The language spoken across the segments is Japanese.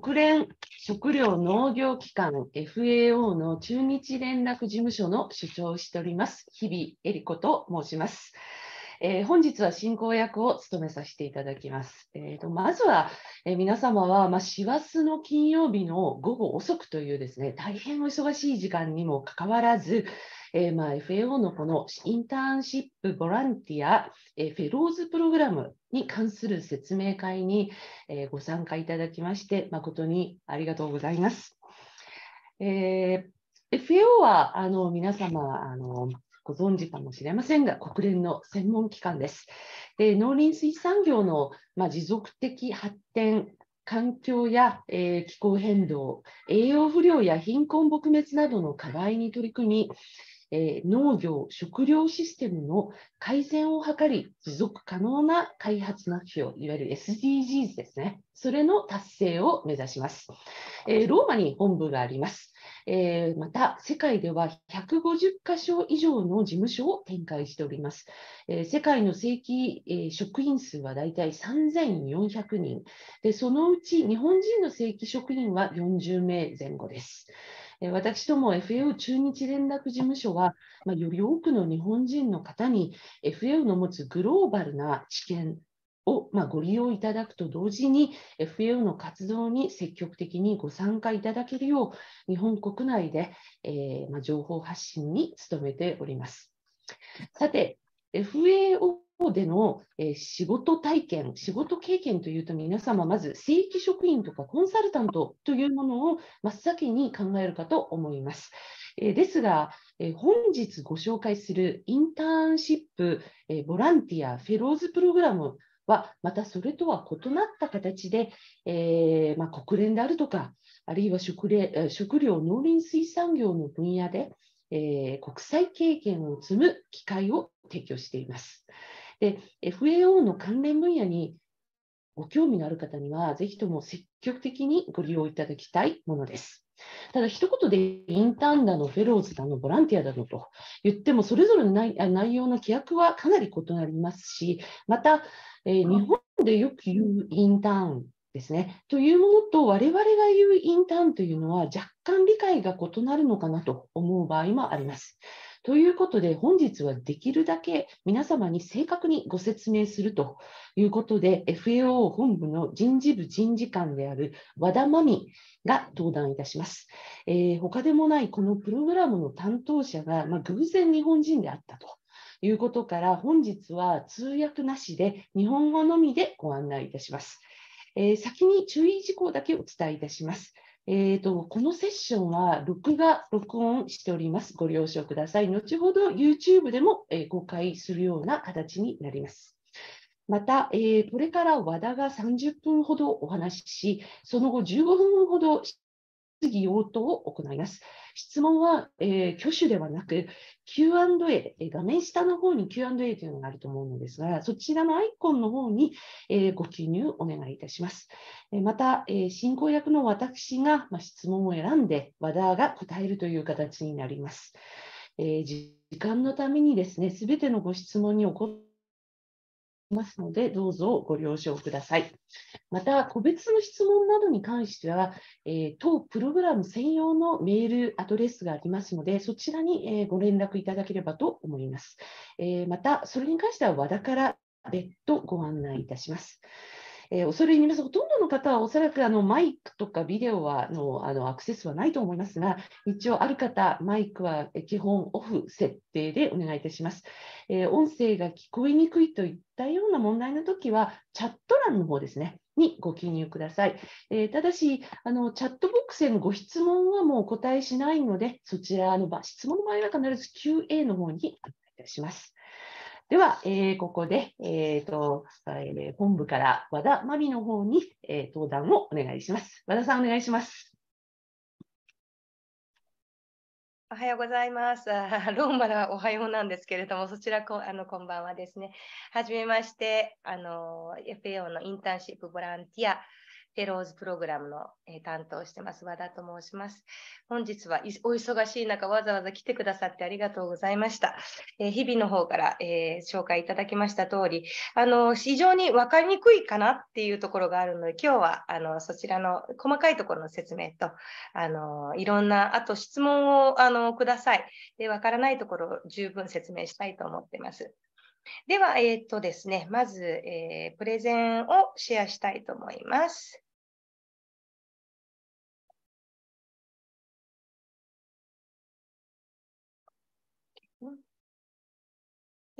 国連食糧農業機関 FAO の中日連絡事務所の主張をしております日比恵里子と申します。えー、本日は進行役を務めさせていただきます。えーと、まずは、えー、皆様は、まあ、師走の金曜日の午後遅くというですね、大変お忙しい時間にもかかわらず、えー、まあ、FAO のこのインターンシップボランティア、えー、フェローズプログラムに関する説明会に、えご参加いただきまして、誠にありがとうございます。え FAO はあの皆様あのご存知かもしれませんが、国連の専門機関です。で農林水産業の、まあ、持続的発展環境や、えー、気候変動、栄養不良や貧困撲滅などの課題に取り組み、えー、農業・食料システムの改善を図り、持続可能な開発目標、いわゆる SDGs ですね、それの達成を目指します。えー、ローマに本部があります。えー、また世界では150か所以上の事務所を展開しております。えー、世界の正規、えー、職員数はだいたい3400人で、そのうち日本人の正規職員は40名前後です。私ども FAO 中日連絡事務所は、まあ、より多くの日本人の方に FAO の持つグローバルな知見を、まあ、ご利用いただくと同時に FAO の活動に積極的にご参加いただけるよう日本国内で、えー、まあ、情報発信に努めております。さて FAO での、えー、仕事体験、仕事経験というと、皆様、まず正規職員とかコンサルタントというものを真っ先に考えるかと思います。えー、ですが、えー、本日ご紹介するインターンシップ、えボランティア、フェローズプログラムはまたそれとは異なった形で、えー、まあ、国連であるとか、あるいは食食料農林水産業の分野で、えー、国際経験を積む機会を提供しています。で FAO の関連分野にご興味のある方には、ぜひとも積極的にご利用いただきたいものです。ただ一言でインターンだの、フェローズだの、ボランティアだのと言っても、それぞれの内容の規約はかなり異なりますし、また、えー、日本でよく言うインターンですね。というものと、我々が言うインターンというのは、若干理解が異なるのかなと思う場合もあります。ということで、本日はできるだけ皆様に正確にご説明するということで、FAO 本部の人事部人事官である和田真美が登壇いたします。えー、他でもないこのプログラムの担当者が、まあ、偶然日本人であったと。いうことから本日は通訳なしで日本語のみでご案内いたします。えー、先に注意事項だけお伝えいたします。えーと、このセッションは録画、録音しております。ご了承ください。後ほど YouTube でも、えー、公開するような形になります。また、えー、これから和田が30分ほどお話しし、その後15分ほど質疑応答を行います。質問は、えー、挙手ではなく Q&A、画面下の方に Q&A というのがあると思うのですが、そちらのアイコンの方に、えー、ご記入お願いいたします。えまた、え進行役の私が、ま質問を選んで、和田が答えるという形になります。え時間のためにですね、すべてのご質問にお答ますので、どうぞご了承ください。また、個別の質問などに関しては、えー、当プログラム専用のメールアドレスがありますので、そちらに、えー、ご連絡いただければと思います。えー、また、それに関しては、和田から別途ご案内いたします。えー、恐れ入ります。ほとんどの方はおそらくあのマイクとかビデオはのあのアクセスはないと思いますが、一応ある方、マイクは基本オフ設定でお願いいたします。えー、音声が聞こえにくいといったような問題の時は、チャット欄の方ですね。にご記入ください。えー、ただしあの、チャットボックスへのご質問はもうお答えしないので、そちらの場質問の場合は必ず QA の方にお願いいたします。では、えー、ここで、えーとえー、本部から和田真美の方に、えー、登壇をお願いします。和田さん、お願いします。おはようございます。ローマのおはようなんですけれども、そちらこあのこんばんはですね。はじめまして、あの FAO のインターンシップボランティアケローズプログラムの、えー、担当してます和田と申します。本日はお忙しい中わざわざ来てくださってありがとうございました。えー、日々の方から、えー、紹介いただきました通り、あの非常に分かりにくいかなっていうところがあるので、今日はあのそちらの細かいところの説明と、あのいろんなあと質問をあのください。で分からないところを十分説明したいと思っています。では、えっ、とですね、まず、えー、プレゼンをシェアしたいと思います。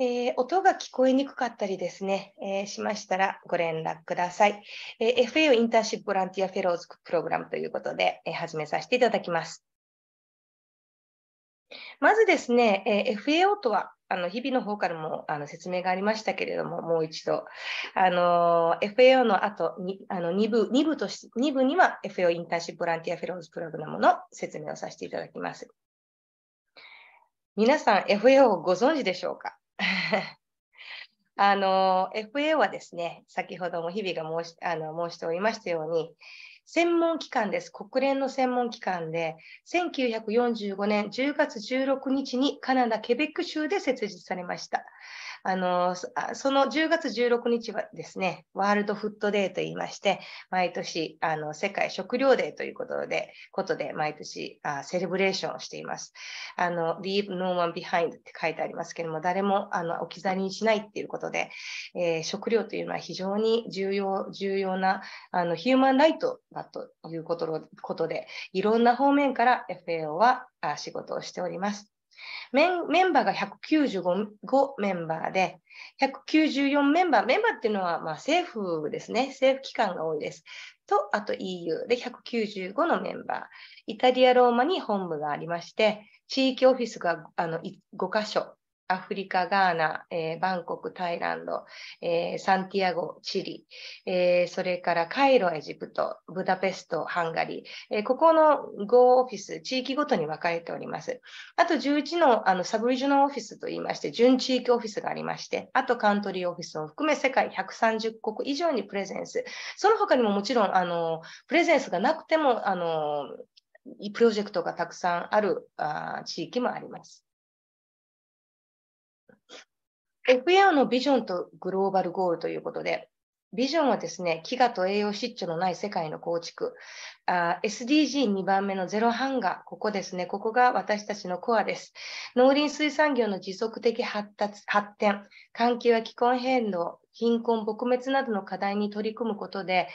えー、音が聞こえにくかったりですね、えー、しましたらご連絡ください、えー、FAO インターンシップボランティアフェローズプログラムということで、え始めさせていただきます。まずですね、え FAO とはあの日々の方からもあの説明がありましたけれども、もう一度、あの FAO の後にあの2部 ,2 部とし2部には FAO インターンシップボランティアフェローズプログラムの説明をさせていただきます。皆さん、FAO をご存知でしょうか あの FA はですね、先ほども日々が申しあの申しておりましたように、専門機関です。国連の専門機関で、1945年10月16日にカナダ・ケベック州で設立されました。あの、その10月16日はですね、ワールドフットデーと言いまして、毎年、あの、世界食糧デーということで、ことで、毎年あ、セレブレーションをしています。あの、leave no one behind って書いてありますけれども、誰も、あの、置き去りにしないっていうことで、えー、食料というのは非常に重要、重要な、あの、ヒューマンライトだということで、いろんな方面から FAO は仕事をしております。メンメンバーが195メンバーで、194メンバー、メンバーっていうのはまあ政府ですね、政府機関が多いです。と、あと EU で195のメンバー、イタリア・ローマに本部がありまして、地域オフィスがあの5カ所アフリカ、ガーナ、えー、バンコク、タイランド、えー、サンティアゴ、チリ、えー、それからカイロ、エジプト、ブダペスト、ハンガリー、えここの5オフィス、地域ごとに分かれております。あと11のあのサブリジョナルオフィスといいまして、準地域オフィスがありまして、あとカントリーオフィスを含め世界130国以上にプレゼンス、その他にももちろんあのプレゼンスがなくてもあのプロジェクトがたくさんあるあ地域もあります。FAO のビジョンとグローバルゴールということで、ビジョンはですね、飢餓と栄養失調のない世界の構築。SDG2 番目のゼロハンガー、ここですね、ここが私たちのコアです。農林水産業の持続的発達発展、環境や気候変動、貧困撲滅などの課題に取り組むことで、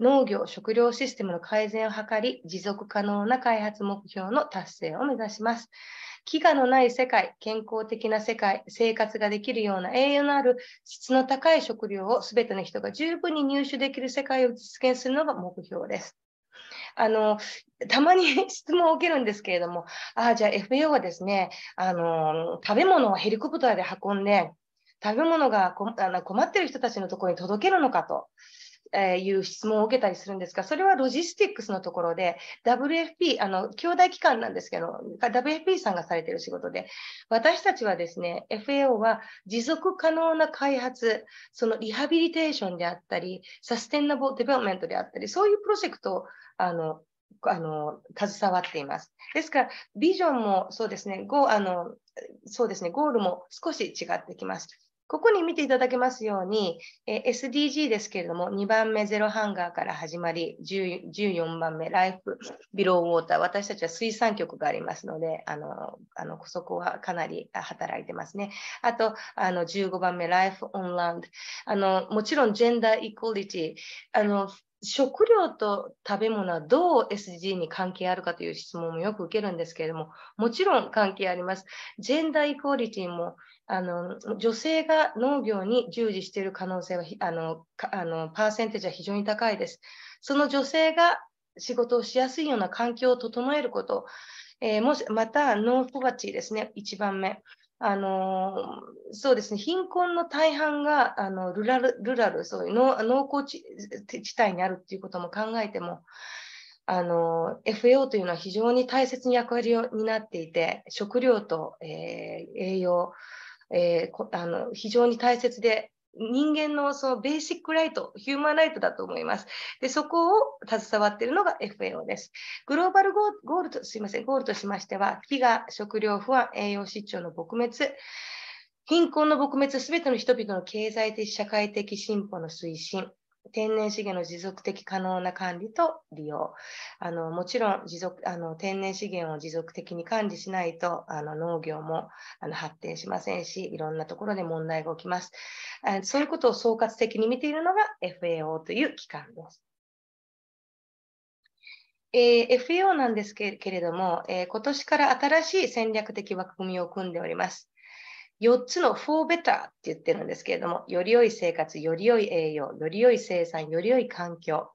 農業・食料システムの改善を図り、持続可能な開発目標の達成を目指します。飢餓のない世界、健康的な世界、生活ができるような栄養のある質の高い食料を全ての人が十分に入手できる世界を実現するのが目標です。あのたまに質問を受けるんですけれども、あじゃあ FAO はですねあの、食べ物をヘリコプターで運んで、食べ物があの困ってる人たちのところに届けるのかと。えー、いう質問を受けたりするんですが、それはロジスティックスのところで、WFP、あの、兄弟機関なんですけど、WFP さんがされてる仕事で、私たちはですね、FAO は持続可能な開発、そのリハビリテーションであったり、サステナブルデベロメントであったり、そういうプロジェクトを、あの、あの携わっています。ですから、ビジョンもそうですね、ゴあのそうですねゴールも少し違ってきます。ここに見ていただけますように、え SDG ですけれども、2番目ゼロハンガーから始まり、14番目ライフビローウォーター、私たちは水産局がありますので、あのあのそこはかなり働いてますね。あと、あの15番目ライフオンランドあの、もちろんジェンダーイコリティあの食料と食べ物はどう SG に関係あるかという質問もよく受けるんですけれども、もちろん関係あります。ジェンダーイコリティもあの女性が農業に従事している可能性はあのあのパーセンテージは非常に高いです。その女性が仕事をしやすいような環境を整えること、えー、もしまたノンポバチですね、1番目。あのそうですね、貧困の大半があのルラル、ルラル、そういう農耕地帯にあるということも考えても、FAO というのは非常に大切な役割を担っていて、食料と、えー、栄養、えー、あの非常に大切で人間のそのベーシックライト、ヒューマンライトだと思います。で、そこを携わっているのが FAO です。グローバルゴールと、すいません、ゴールとしましては、飢餓、食料不安、栄養失調の撲滅、貧困の撲滅、すべての人々の経済的、社会的進歩の推進、天然資源の持続的可能な管理と利用。あのもちろん持続あの天然資源を持続的に管理しないとあの農業もあの発展しませんし、いろんなところで問題が起きます。あそういうことを総括的に見ているのが FAO という機関です。えー、FAO なんですけれども、えー、今年から新しい戦略的枠組みを組んでおります。4つの4ベターって言ってるんですけれども、より良い生活、より良い栄養、より良い生産、より良い環境、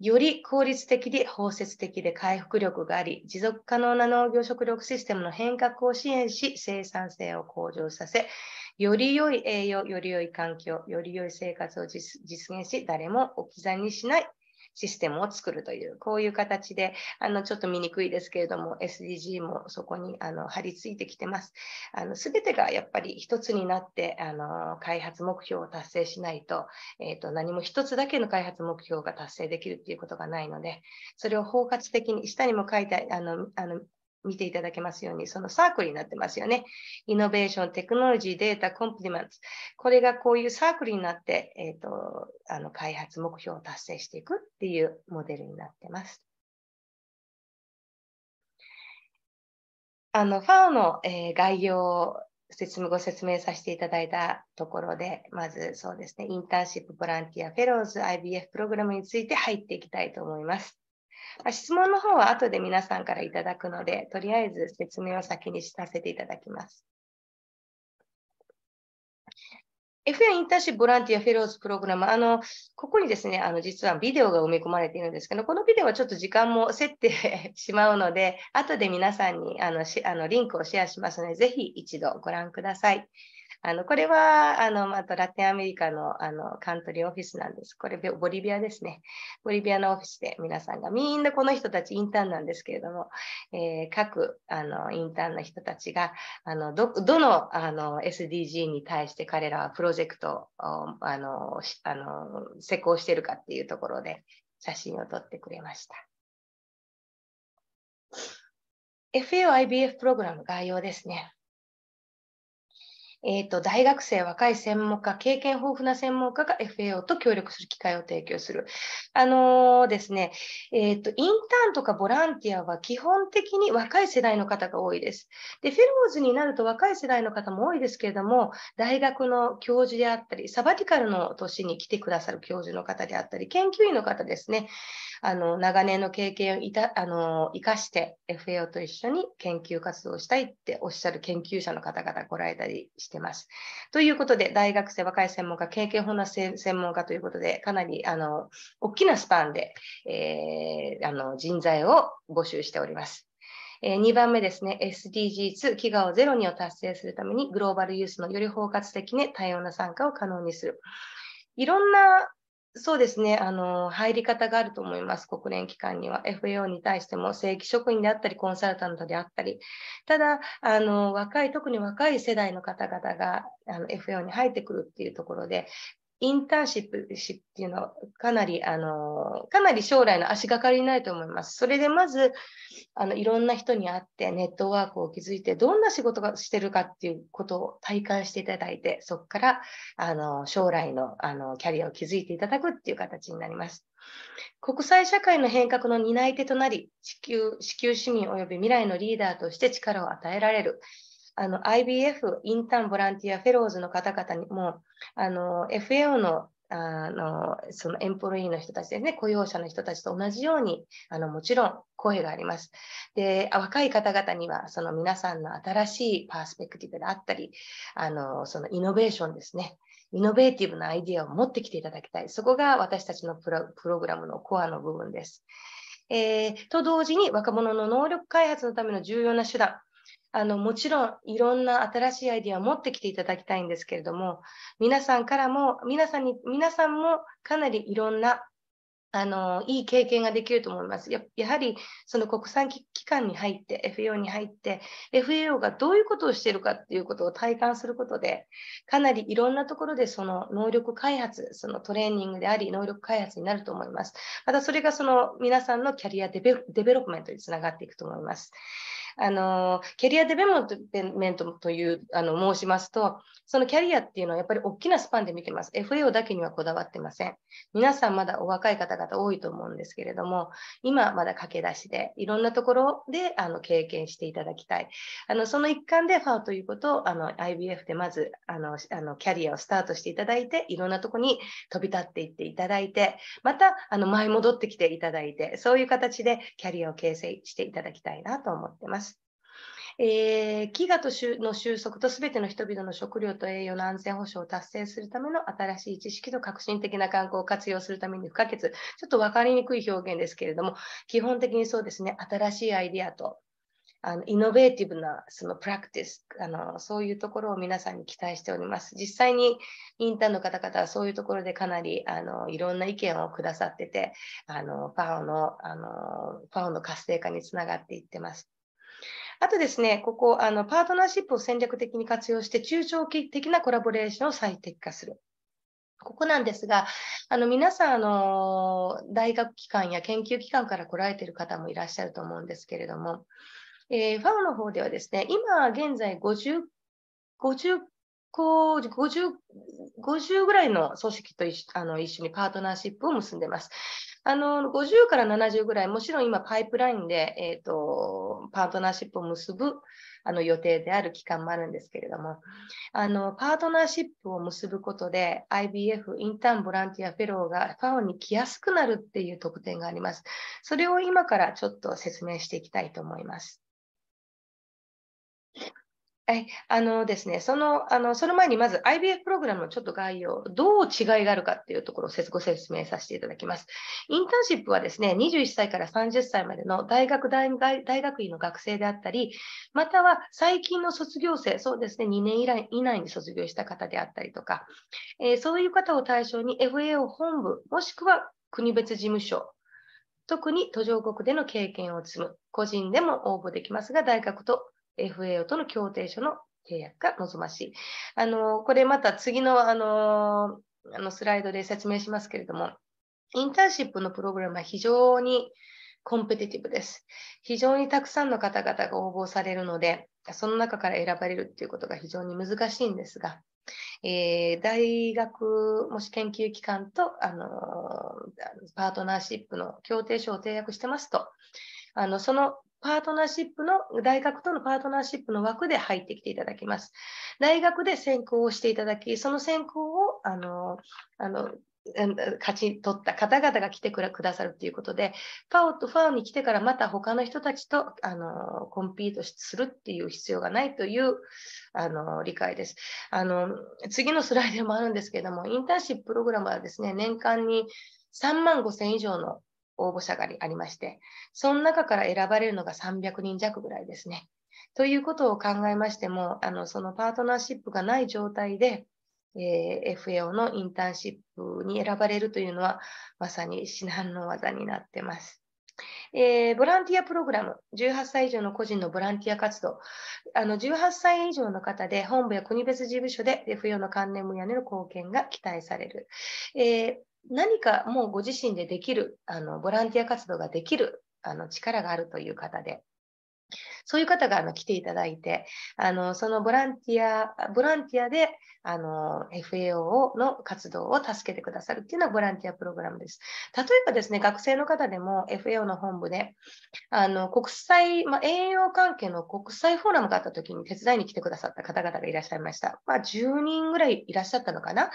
より効率的で包摂的で回復力があり、持続可能な農業食力システムの変革を支援し、生産性を向上させ、より良い栄養、より良い環境、より良い生活を実現し、誰も置き去りにしないシステムを作るという、こういう形で、あの、ちょっと見にくいですけれども、SDG もそこに、あの、張り付いてきてます。あの、すべてがやっぱり一つになって、あの、開発目標を達成しないと、えっ、ー、と、何も一つだけの開発目標が達成できるっていうことがないので、それを包括的に、下にも書いてあの、あの、見ていただけますように、そのサークルになってますよね。イノベーション、テクノロジー、データ、コンプリメント。これがこういうサークルになって、えっ、ー、と、あの、開発目標を達成していくっていうモデルになってます。あの、ファ o の、えー、概要を説明ご説明させていただいたところで、まずそうですね、インターンシップ、ボランティア、フェローズ、IBF プログラムについて入っていきたいと思います。あ、質問の方は後で皆さんからいただくので、とりあえず説明を先にさせていただきます。FN インターンシップボランティアフェローズプログラム、あの、ここにですね、あの、実はビデオが埋め込まれているんですけど、このビデオはちょっと時間も競ってしまうので、後で皆さんにあのしあのリンクをシェアしますので、ぜひ一度ご覧ください。あの、これは、あの、またラテンアメリカの、あの、カントリーオフィスなんです。これ、ボリビアですね。ボリビアのオフィスで皆さんが、みんなこの人たちインターンなんですけれども、えー、各、あの、インターンの人たちが、あの、ど、どの、あの、SDG に対して彼らはプロジェクトを、あの、あの、施行してるかっていうところで、写真を撮ってくれました。FAOIBF プログラム概要ですね。えーと、大学生、若い専門家、経験豊富な専門家が FAO と協力する機会を提供する。あのー、ですね、えーと、インターンとかボランティアは基本的に若い世代の方が多いです。で、フェローズになると若い世代の方も多いですけれども、大学の教授であったり、サバティカルの年に来てくださる教授の方であったり、研究員の方ですね。あの長年の経験をいたあの生かして FAO と一緒に研究活動をしたいっておっしゃる研究者の方々ご来りしてます。ということで、大学生、若い専門家、経験豊のな専門家ということで、かなりあの大きなスパンで、えー、あの人材を募集しております。え2番目ですね、SDG2 飢餓をゼロにを達成するためにグローバルユースのより包括的に多様な参加を可能にする。いろんなそうですねあの、入り方があると思います、国連機関には。FAO に対しても正規職員であったり、コンサルタントであったり、ただ、あの若い、特に若い世代の方々があの FAO に入ってくるっていうところで、インターンシップっていうのはかなり、あの、かなり将来の足がかりになると思います。それでまず、あの、いろんな人に会って、ネットワークを築いて、どんな仕事がしてるかっていうことを体感していただいて、そこから、あの、将来の、あの、キャリアを築いていただくっていう形になります。国際社会の変革の担い手となり、地球、地球市民及び未来のリーダーとして力を与えられる。あの IBF インターンボランティアフェローズの方々にもあの FAO のあのそのエンプロイーの人たちですね、雇用者の人たちと同じように、あのもちろん声があります。で、若い方々には、その皆さんの新しいパースペクティブであったり、あのそのイノベーションですね、イノベーティブなアイデアを持ってきていただきたい。そこが私たちのプログラムのコアの部分です。えー、と同時に若者の能力開発のための重要な手段あのもちろんいろんな新しいアイディアを持ってきていただきたいんですけれども皆さんからも皆さんに皆さんもかなりいろんなあのいい経験ができると思いますや。やはりその国産機関に入って FAO に入って FAO がどういうことをしているかっていうことを体感することでかなりいろんなところでその能力開発そのトレーニングであり能力開発になると思います。またそれがその皆さんのキャリアデベロップメントにつながっていくと思います。あのキャリアデベロップメントというあの申しますと、そのキャリアっていうのはやっぱり大きなスパンで見てます。FAO だけにはこだわってません。皆さんまだお若い方々多いと思うんですけれども、今まだ駆け出しで、いろんなところであの経験していただきたい。あのその一環で FAO ということをあの IBF でまずあのあのキャリアをスタートしていただいて、いろんなところに飛び立っていっていただいて、またあの前戻ってきていただいて、そういう形でキャリアを形成していただきたいなと思ってます。えー、飢餓との収束とすべての人々の食料と栄養の安全保障を達成するための新しい知識と革新的な観光を活用するために不可欠。ちょっと分かりにくい表現ですけれども、基本的にそうですね、新しいアイディアとあのイノベーティブなそのプラクティスあの、そういうところを皆さんに期待しております。実際にインターンの方々はそういうところでかなりあのいろんな意見をくださってて、あのファオのあのパオの活性化につながっていってます。あとですね、ここ、あのパートナーシップを戦略的に活用して、中長期的なコラボレーションを最適化する。ここなんですが、あの皆さんあの、大学機関や研究機関から来られている方もいらっしゃると思うんですけれども、えー、ァ a の方ではですね、今現在50 50個、50, 50ぐらいの組織と一あの一緒にパートナーシップを結んでます。あの50から70ぐらい、もちろん今、パイプラインで、えーと、とパートナーシップを結ぶあの予定である期間もあるんですけれども、あのパートナーシップを結ぶことで、IBF、インターンボランティアフェローがファオに来やすくなるっていう特典があります。それを今からちょっと説明していきたいと思います。はい、あのですね、その、あの、その前にまず IBF プログラムのちょっと概要、どう違いがあるかっていうところをご説明させていただきます。インターンシップはですね、21歳から30歳までの大学大、大学院の学生であったり、または最近の卒業生、そうですね、2年以内以内に卒業した方であったりとか、えー、そういう方を対象に FAO 本部、もしくは国別事務所、特に途上国での経験を積む、個人でも応募できますが、大学と FAO との協定書の契約が望ましい。あのこれまた次のあのあのスライドで説明しますけれども、インターンシップのプログラムは非常にコンペティティブです。非常にたくさんの方々が応募されるので、その中から選ばれるっていうことが非常に難しいんですが、えー、大学もし研究機関と、あのパートナーシップの協定書を締約してますと、あのそのパートナーシップの、大学とのパートナーシップの枠で入ってきていただきます。大学で専攻をしていただき、その専攻を、あの、あの、勝ち取った方々が来てくださるということで、パオとファオに来てからまた他の人たちとあのコンピートするっていう必要がないというあの理解ですあの。次のスライドもあるんですけども、インターンシッププログラムはですね、年間に3万5千以上の応募者がありまして、その中から選ばれるのが300人弱ぐらいですね。ということを考えましても、あのそのパートナーシップがない状態で、えー、FAO のインターンシップに選ばれるというのは、まさに至難の技になっています。えー、ボランティアプログラム、18歳以上の個人のボランティア活動、あの18歳以上の方で本部や国別事務所で FAO の関連分野での貢献が期待される。えー何かもうご自身でできるあのボランティア活動ができるあの力があるという方でそういう方があの来ていただいて、あのそのボランティア、ボランティアであの FAO の活動を助けてくださるっていうのはボランティアプログラムです。例えばですね、学生の方でも FAO の本部で、あの国際、まあ、栄養関係の国際フォーラムがあった時に手伝いに来てくださった方々がいらっしゃいました。まあ、10人ぐらいいらっしゃったのかな。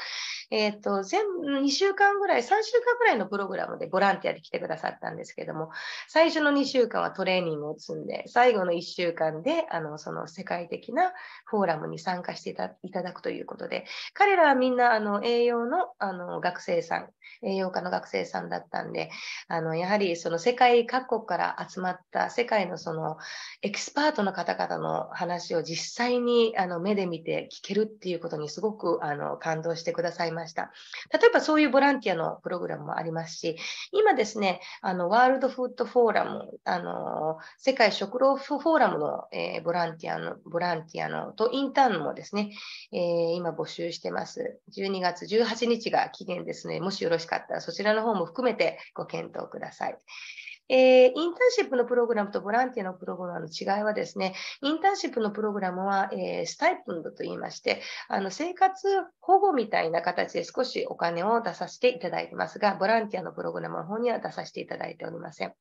えっ、ー、と、全2週間ぐらい、3週間ぐらいのプログラムでボランティアで来てくださったんですけども、最初の2週間はトレーニングを積んで、最最後の1週間であのその世界的なフォーラムに参加していただくということで彼らはみんなあの栄養のあの学生さん栄養科の学生さんだったんであのやはりその世界各国から集まった世界のそのエキスパートの方々の話を実際にあの目で見て聞けるっていうことにすごくあの感動してくださいました例えばそういうボランティアのプログラムもありますし今ですねあのワールドフードフォーラムあの世界食労ロフフォーラムの、えー、ボランティアの、ボランティアのとインターンもですね、えー、今募集してます。12月18日が期限ですね。もしよろしかったらそちらの方も含めてご検討ください。えー、インターンシップのプログラムとボランティアのプログラムの違いはですね、インターンシップのプログラムは、えー、スタイプンドと言いまして、あの生活保護みたいな形で少しお金を出させていただいてますが、ボランティアのプログラムの方には出させていただいておりません。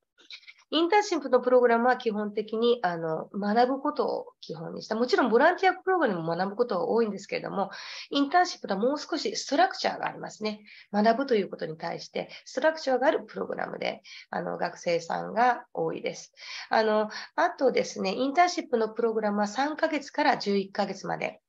インターンシップのプログラムは基本的にあの学ぶことを基本にした。もちろんボランティアプログラムも学ぶことは多いんですけれども、インターンシップとはもう少しストラクチャーがありますね。学ぶということに対して、ストラクチャーがあるプログラムで、あの学生さんが多いです。あの、あとですね、インターンシップのプログラムは3ヶ月から11ヶ月まで。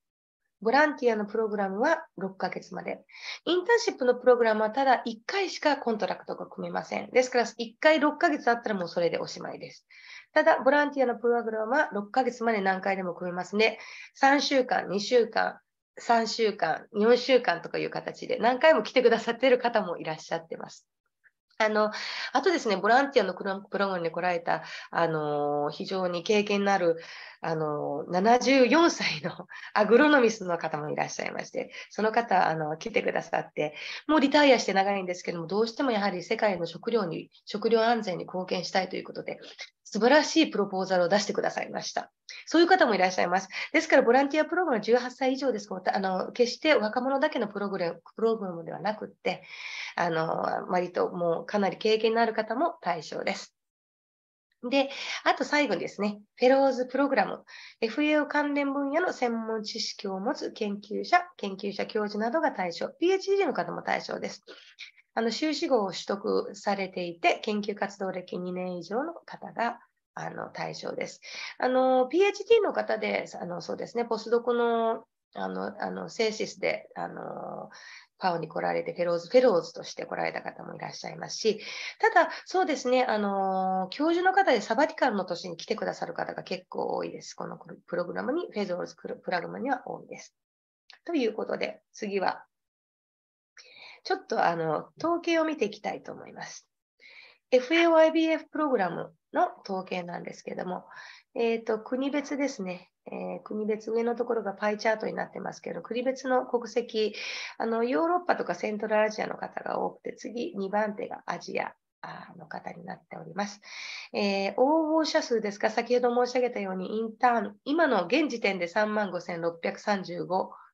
ボランティアのプログラムは6ヶ月まで。インターンシップのプログラムはただ1回しかコントラクトが組めません。ですから1回6ヶ月あったらもうそれでおしまいです。ただ、ボランティアのプログラムは6ヶ月まで何回でも組めますね。3週間、2週間、3週間、4週間とかいう形で何回も来てくださっている方もいらっしゃってます。あの、あとですね、ボランティアのプログラムに来られた、あの、非常に経験のある、あの、74歳のアグロノミスの方もいらっしゃいまして、その方、あの、来てくださって、もうリタイアして長いんですけども、どうしてもやはり世界の食料に、食料安全に貢献したいということで、素晴らしいプロポーザルを出してくださいました。そういう方もいらっしゃいます。ですから、ボランティアプログラム18歳以上です。あの決して若者だけのプログラムプログラムではなくって、あの割ともうかなり経験のある方も対象です。で、あと最後にですね、フェローズプログラム、FAO 関連分野の専門知識を持つ研究者、研究者教授などが対象、PhD の方も対象です。あの修士号を取得されていて、研究活動歴2年以上の方があの対象です。あの PhD の方で、あのそうですね、ポスドクのあのあのセーシスであのパオに来られてフェローズ、フェローズとして来られた方もいらっしゃいますし、ただ、そうですね、あの、教授の方でサバティカルの年に来てくださる方が結構多いです。このプログラムに、フェローズプラグマには多いです。ということで、次はちょっとあの統計を見ていきたいと思います。FAYBF プログラムの統計なんですけども、えーと、国別ですね、えー、国別上のところがパイチャートになってますけど、国別の国籍あの、ヨーロッパとかセントラルアジアの方が多くて、次2番手がアジアの方になっております。えー、応募者数ですが、先ほど申し上げたようにインターン、今の現時点で35,635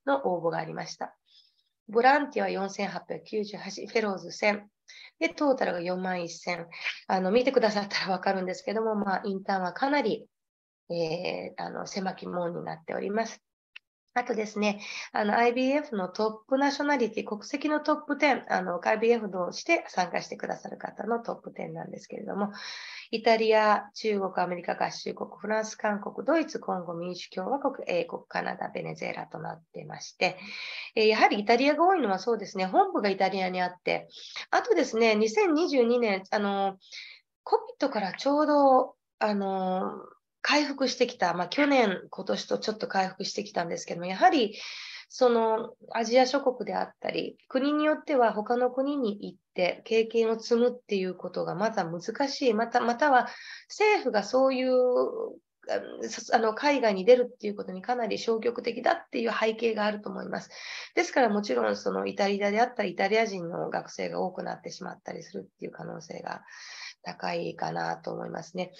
の応募がありました。ボランティアは4898、フェローズ1000。で、トータルが4万1000。あの、見てくださったらわかるんですけども、まあ、インターンはかなり、えー、あの、狭き門になっております。あとですね、あの IBF のトップナショナリティ、国籍のトップ10、あの IBF として参加してくださる方のトップ10なんですけれども、イタリア、中国、アメリカ合衆国、フランス、韓国、ドイツ、コンゴ、民主共和国、英国、カナダ、ベネズエラとなっていまして、えやはりイタリアが多いのはそうですね、本部がイタリアにあって、あとですね、2022年、あの、コピットからちょうど、あの、回復してきた、まあ、去年、今年とちょっと回復してきたんですけども、やはりそのアジア諸国であったり、国によっては他の国に行って経験を積むっていうことがまだ難しい、またまたは政府がそういうあの海外に出るっていうことにかなり消極的だっていう背景があると思います。ですからもちろんそのイタリアであったりイタリア人の学生が多くなってしまったりするっていう可能性が高いかなと思いますね。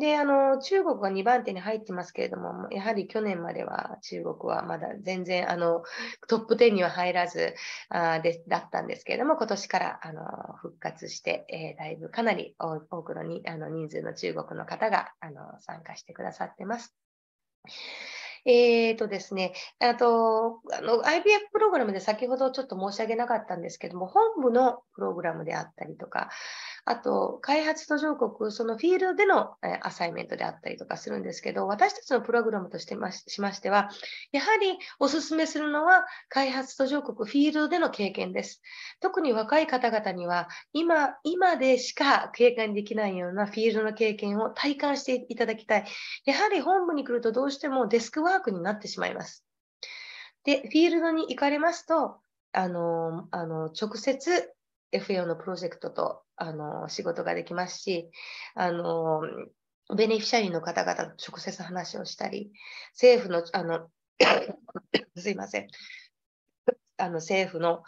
で、あの、中国が2番手に入ってますけれども、やはり去年までは中国はまだ全然あのトップ10には入らずあでだったんですけれども、今年からあの復活して、えー、だいぶかなり多くのにあの人数の中国の方があの参加してください。なさってます。えーとですね、あとあの IBF プログラムで先ほどちょっと申し上げなかったんですけども、本部のプログラムであったりとか、あと開発途上国、そのフィールドでのアサイメントであったりとかするんですけど、私たちのプログラムとしてましましては、やはりお勧めするのは開発途上国、フィールドでの経験です。特に若い方々には、今、今でしか経験できないようなフィールドの経験を体感していただきたい。やはり本部に来るとどうしてもデスクワークになってしまいます。で、フィールドに行かれますと、あの、あの直接 FAO のプロジェクトとあの仕事ができますし、あのベネフィシャリーの方々と直接話をしたり、政府の、あの すいません、あの政府の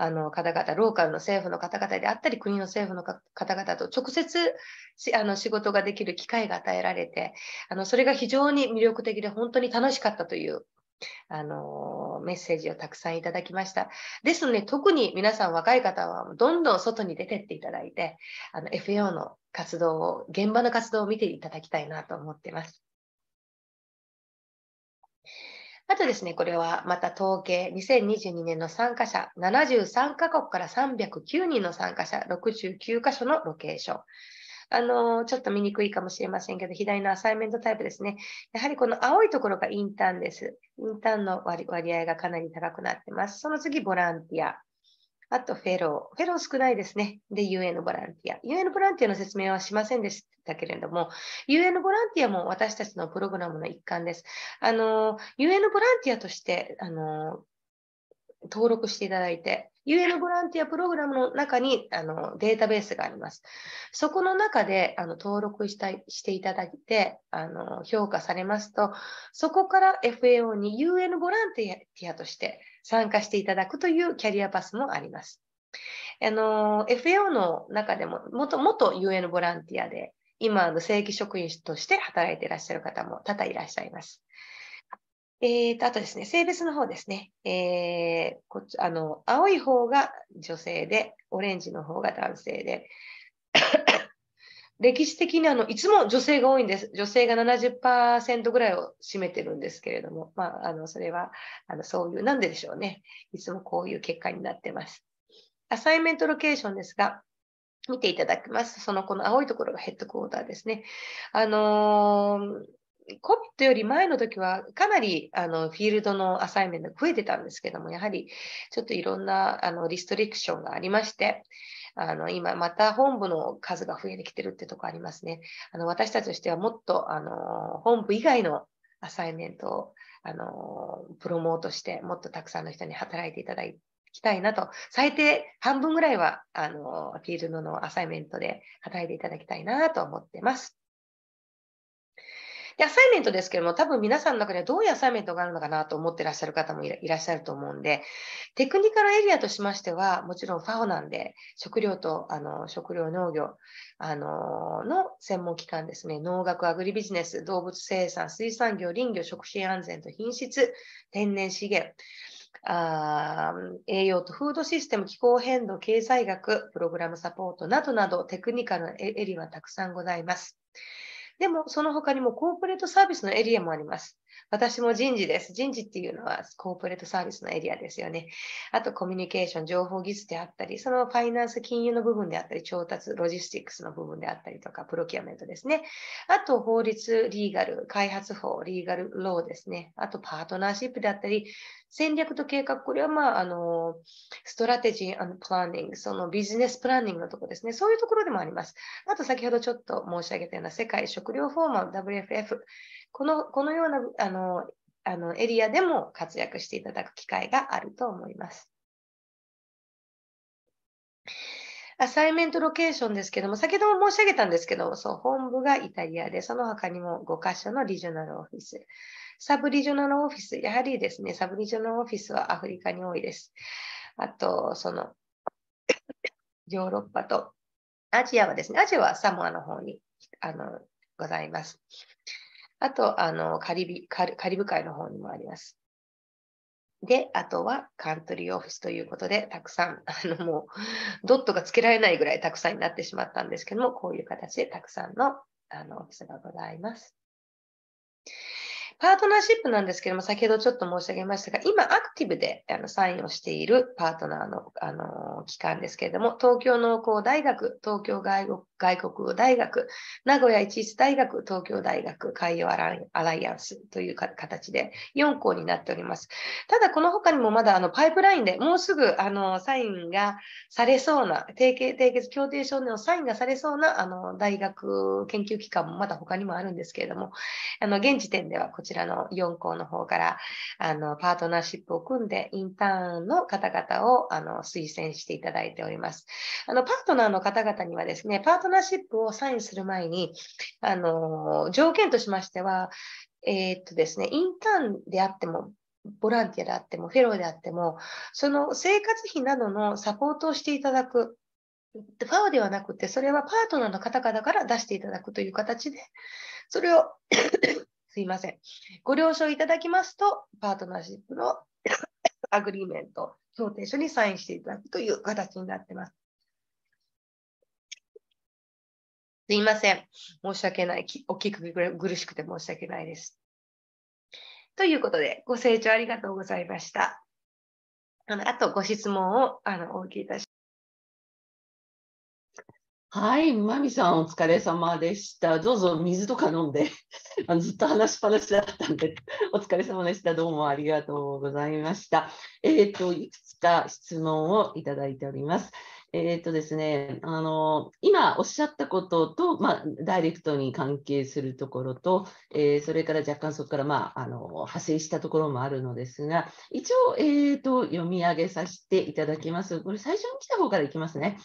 あの方々、ローカルの政府の方々であったり、国の政府の方々と直接あの仕事ができる機会が与えられてあの、それが非常に魅力的で本当に楽しかったというあのメッセージをたくさんいただきました。ですので、特に皆さん若い方はどんどん外に出てっていただいて、あの FAO の活動を、現場の活動を見ていただきたいなと思っています。あとですね、これはまた統計、2022年の参加者、73カ国から309人の参加者、69カ所のロケーション。あの、ちょっと見にくいかもしれませんけど、左のアサイメントタイプですね。やはりこの青いところがインターンです。インターンの割合がかなり高くなってます。その次、ボランティア。あと、フェロー。フェロー少ないですね。で、UN ボランティア。UN ボランティアの説明はしませんでしたけれども、UN ボランティアも私たちのプログラムの一環です。あの、UN ボランティアとして、あの、登録していただいて、UN ボランティアプログラムの中にあのデータベースがあります。そこの中であの登録したしていただいてあの評価されますと、そこから FAO に UN ボランティアとして参加していただくというキャリアパスもあります。あの FAO の中でも元元 UN ボランティアで今の正規職員として働いていらっしゃる方も多々いらっしゃいます。えーと、あとですね、性別の方ですね、えーこっちあの。青い方が女性で、オレンジの方が男性で。歴史的にあのいつも女性が多いんです。女性が70%ぐらいを占めてるんですけれども、まあ、あのそれはあのそういう、なんででしょうね。いつもこういう結果になってます。アサイメントロケーションですが、見ていただきます。そのこの青いところがヘッドクォーターですね。あのーコピットより前の時はかなりあのフィールドのアサイメントが増えてたんですけども、やはりちょっといろんなあのリストリクションがありまして、あの今また本部の数が増えてきてるってとこありますね。あの私たちとしてはもっとあの本部以外のアサイメントをあのプロモートしてもっとたくさんの人に働いていただきたいなと最低半分ぐらいはあのフィールドのアサイメントで働いていただきたいなと思ってます。野菜面とですけども、多分皆さんの中ではどういう野菜面とがあるのかなと思ってらっしゃる方もいらっしゃると思うんで、テクニカルエリアとしましては、もちろんファオなんで、食料と、あの、食料農業、あの、の専門機関ですね、農学、アグリビジネス、動物生産、水産業、林業、食品安全と品質、天然資源、あ栄養とフードシステム、気候変動、経済学、プログラムサポートなどなどテクニカルエリはたくさんございます。でも、その他にもコーポレートサービスのエリアもあります。私も人事です。人事っていうのはコーポレートサービスのエリアですよね。あとコミュニケーション、情報技術であったり、そのファイナンス、金融の部分であったり、調達、ロジスティックスの部分であったりとか、プロキュアメントですね。あと法律、リーガル、開発法、リーガルローですね。あとパートナーシップであったり、戦略と計画、これは、まあ、あのストラテジープランニング、そのビジネスプランニングのところですね、そういうところでもあります。あと、先ほどちょっと申し上げたような世界食料フォーマン WFF、このこのようなあのあのエリアでも活躍していただく機会があると思います。アサイメントロケーションですけども、先ほども申し上げたんですけども、そう、本部がイタリアで、その他にも5カ所のリジョナルオフィス。サブリジョナルオフィス、やはりですね、サブリジョナルオフィスはアフリカに多いです。あと、その、ヨーロッパと、アジアはですね、アジアはサモアの方に、あの、ございます。あと、あの、カリビ、カリブ海の方にもあります。で、あとはカントリーオフィスということで、たくさん、あのもう、ドットがつけられないぐらいたくさんになってしまったんですけども、こういう形でたくさんのあのオフィスがございます。パートナーシップなんですけども、先ほどちょっと申し上げましたが、今、アクティブであのサインをしているパートナーの、あの機関ですけれども、東京農工大学、東京外国外国語大学、名古屋一立大学、東京大学、海洋アライアンスという形で4校になっております。ただ、この他にもまだあのパイプラインでもうすぐあのサインがされそうな、締結締結協定書のサインがされそうなあの大学研究機関もまだ他にもあるんですけれども、あの現時点ではこちらの4校の方からあのパートナーシップを組んでインターンの方々をあの推薦していただいております。あのパートナーの方々にはですね、パートーナーシップをサインする前に、あの条件としましては、えー、っとですね、インターンであっても、ボランティアであっても、フェローであっても、その生活費などのサポートをしていただくファオではなくて、それはパートナーの方々から出していただくという形で、それを すいません、ご了承いただきますと、パートナーシップの アグリーメント、協定書にサインしていただくという形になっています。すいません。申し訳ない。大きく苦しくて申し訳ないです。ということで、ご清聴ありがとうございました。あのあと、ご質問をあのお受けいたしはい、まみさん、お疲れ様でした。どうぞ水とか飲んで、あのずっと話しっぱなしだったんで、お疲れ様でした。どうもありがとうございました。えっ、ー、と、いくつか質問をいただいております。えっ、ー、とですね、あの今おっしゃったことと、まあ、ダイレクトに関係するところと、えー、それから若干そこから、まあ、あの派生したところもあるのですが、一応、えーと、読み上げさせていただきます。これ最初に来た方からいきますね。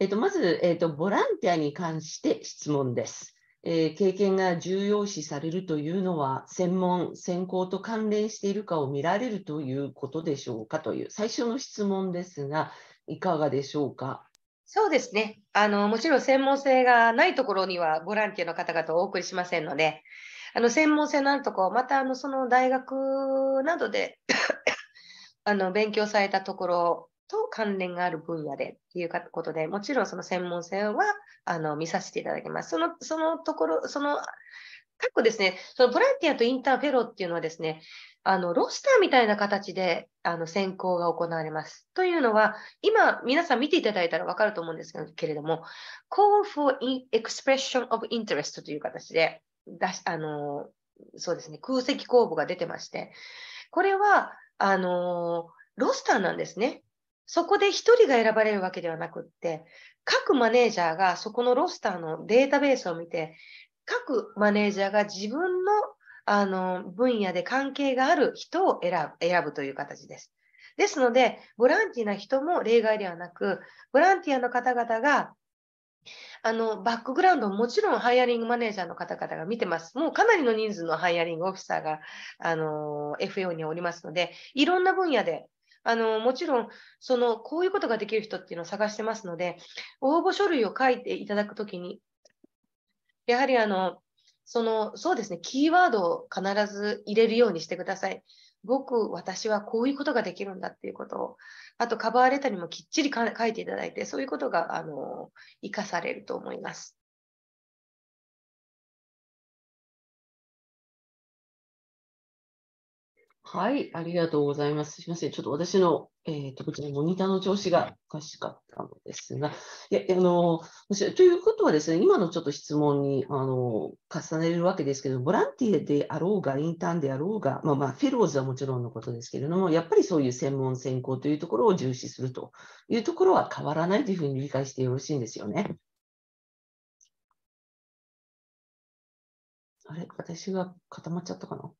えーと、とまず、えーと、ボランティアに関して質問です。えー、経験が重要視されるというのは、専門、専攻と関連しているかを見られるということでしょうかという最初の質問ですが、いかがでしょうか。そうですねあのもちろん専門性がないところにはボランティアの方々をお送りしませんのであの専門性のあるところまたあのその大学などで あの勉強されたところと関連がある分野でっていうことでもちろんその専門性はあの見させていただきます。そのそのところその構ですね、そのボランティアとインターフェローっていうのはですね、あの、ロスターみたいな形で、あの、選考が行われます。というのは、今、皆さん見ていただいたらわかると思うんですけれども、Call for Expression of Interest という形で、出し、あの、そうですね、空席公募が出てまして、これは、あの、ロスターなんですね。そこで1人が選ばれるわけではなくって、各マネージャーがそこのロスターのデータベースを見て、各マネージャーが自分のあの分野で関係がある人を選ぶ選ぶという形です。ですので、ボランティアな人も例外ではなく、ボランティアの方々があのバックグラウンドもちろんハイアリングマネージャーの方々が見てます。もうかなりの人数のハイアリングオフィサーがあの FAO におりますので、いろんな分野であのもちろんそのこういうことができる人っていうのを探してますので、応募書類を書いていただくときに、やはりあの、その、そうですね、キーワードを必ず入れるようにしてください。僕、私はこういうことができるんだっていうことを、あとカバーレターにもきっちり書いていただいて、そういうことが、あの、活かされると思います。はい、ありがとうございます。すみません、ちょっと私の、えっ、ー、と、こちらモニターの調子がおかしかったのですが、いや、あの、ということはですね、今のちょっと質問に、あの、重ねるわけですけど、ボランティアであろうが、インターンであろうが、まあまあ、フェローズはもちろんのことですけれども、やっぱりそういう専門専攻というところを重視するというところは変わらないというふうに理解してよろしいんですよね。あれ、私が固まっちゃったかな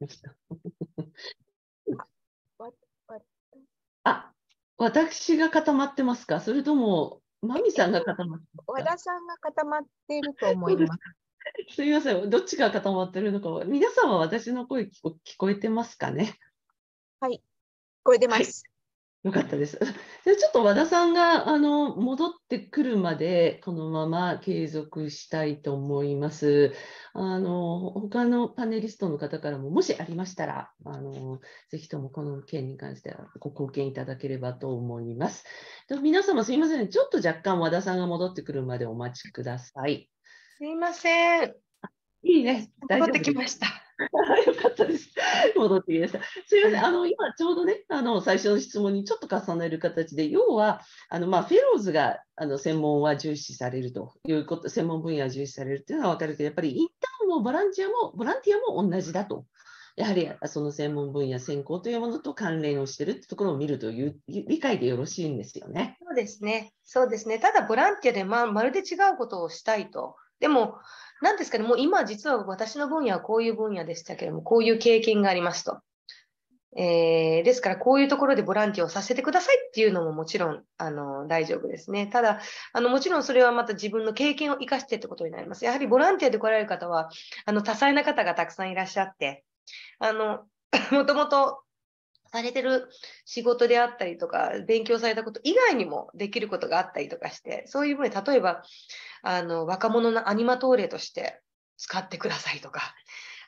ました。あ、私が固まってますかそれとも、まみさんが固まって和田さんが固まっていると思います。すみません、どっちが固まってるのか、皆さんは私の声聞こえてますかね。はい、聞こえてます。よかったです。じ ゃちょっと和田さんがあの戻ってくるまでこのまま継続したいと思います。あの他のパネリストの方からももしありましたらあのぜひともこの件に関してはご貢献いただければと思います。と皆様すいませんちょっと若干和田さんが戻ってくるまでお待ちください。すいません。いいね。戻ってきました。よかったです。戻ってきました。すみません、あの今ちょうどね、あの最初の質問にちょっと重ねる形で、要はあの、まあ、フェローズがあの専門は重視されるということ、専門分野重視されるというのは分かるけど、やっぱりインターンもボランティアもボランティアも同じだと。やはりその専門分野専攻というものと関連をしているというところを見るという理解でよろしいんですよね。そうですね。そうですね。ただボランティアでまあまるで違うことをしたいと。でもなんですけども、今実は私の分野はこういう分野でしたけども、こういう経験がありますと。えー、ですから、こういうところでボランティアをさせてくださいっていうのももちろんあの大丈夫ですね。ただあの、もちろんそれはまた自分の経験を生かしてってことになります。やはりボランティアで来られる方はあの多彩な方がたくさんいらっしゃって、あの もともとされてる仕事であったりとか、勉強されたこと以外にもできることがあったりとかして、そういう分、例えば、あの、若者のアニマトーレとして使ってくださいとか、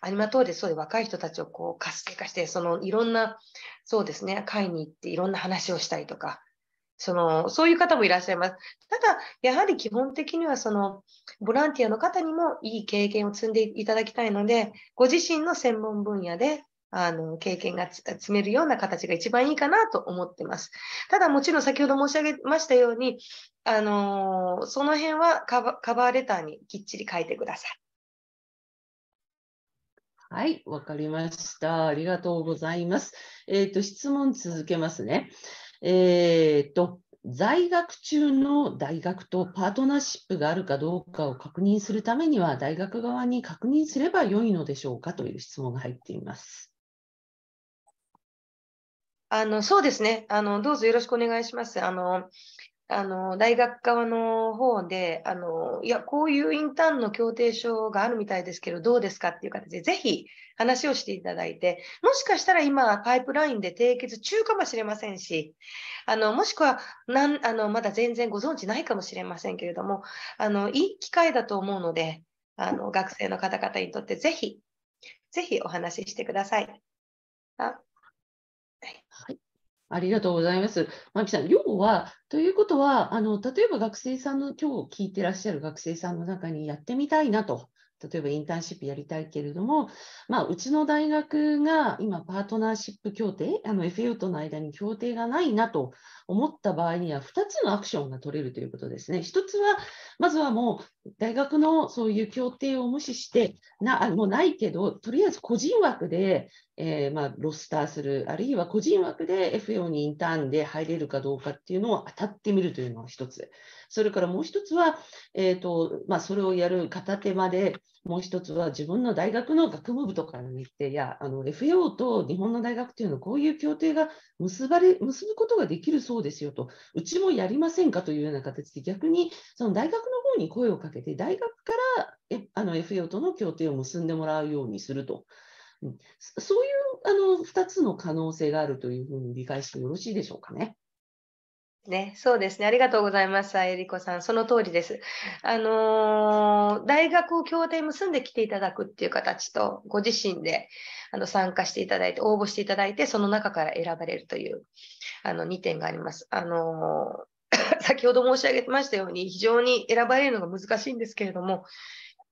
アニマトーレ、そういう若い人たちをこう活性化して、そのいろんな、そうですね、会に行っていろんな話をしたりとか、その、そういう方もいらっしゃいます。ただ、やはり基本的には、その、ボランティアの方にもいい経験を積んでいただきたいので、ご自身の専門分野であの、経験が積めるような形が一番いいかなと思ってます。ただ、もちろん先ほど申し上げましたように、あのー、その辺はカバカバーレターにきっちり書いてください。はい、わかりました。ありがとうございます。えっ、ー、と、質問続けますね。えっ、ー、と、在学中の大学とパートナーシップがあるかどうかを確認するためには、大学側に確認すれば良いのでしょうかという質問が入っています。あの、そうですね。あの、どうぞよろしくお願いします。あの、あの大学側の方であの、いや、こういうインターンの協定書があるみたいですけど、どうですかっていう形で、ぜひ話をしていただいて、もしかしたら今、パイプラインで締結中かもしれませんし、あのもしくはなんあの、まだ全然ご存知ないかもしれませんけれども、あのいい機会だと思うのであの、学生の方々にとってぜひ、ぜひお話ししてください。あはいありがとうございます。まみさん、要は、ということは、あの例えば学生さんの、今日聞いてらっしゃる学生さんの中にやってみたいなと、例えばインターンシップやりたいけれども、まあ、うちの大学が今、パートナーシップ協定、FAO との間に協定がないなと思った場合には、2つのアクションが取れるということですね。1つは、まずはもう大学のそういう協定を無視してなあもうないけどとりあえず個人枠で、えー、まあ、ロスターするあるいは個人枠で FAO にインターンで入れるかどうかっていうのを当たってみるというのが1つそれからもう1つは、えーとまあ、それをやる片手間でもう1つは自分の大学の学部部とかに行っていやあの FAO と日本の大学というのはこういう協定が結ばれ結ぶことができるそうですよとうちもやりませんかというような形で逆にその大学の方に声をかけけて、大学からあの FAO との協定を結んでもらうようにすると。うん、そういうあの2つの可能性があるというふうに理解してよろしいでしょうかね。ね、そうですね。ありがとうございます、あえりこさん。その通りです。あのー、大学を協定結んできていただくっていう形と、ご自身であの参加していただいて、応募していただいて、その中から選ばれるというあの2点があります。あのー 先ほど申し上げましたように、非常に選ばれるのが難しいんですけれども、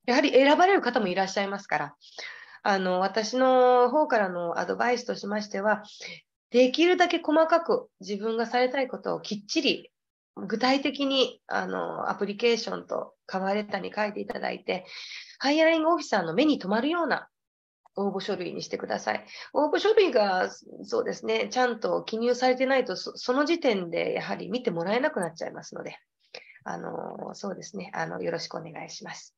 やはり選ばれる方もいらっしゃいますから、あの私の方からのアドバイスとしましては、できるだけ細かく自分がされたいことをきっちり具体的にあのアプリケーションとカバーレターに書いていただいて、ハイアリングオフィサーの目に留まるような応募書類にしてください。応募書類がそうですね、ちゃんと記入されてないと、その時点でやはり見てもらえなくなっちゃいますので、あのそうですねあの、よろしくお願いします。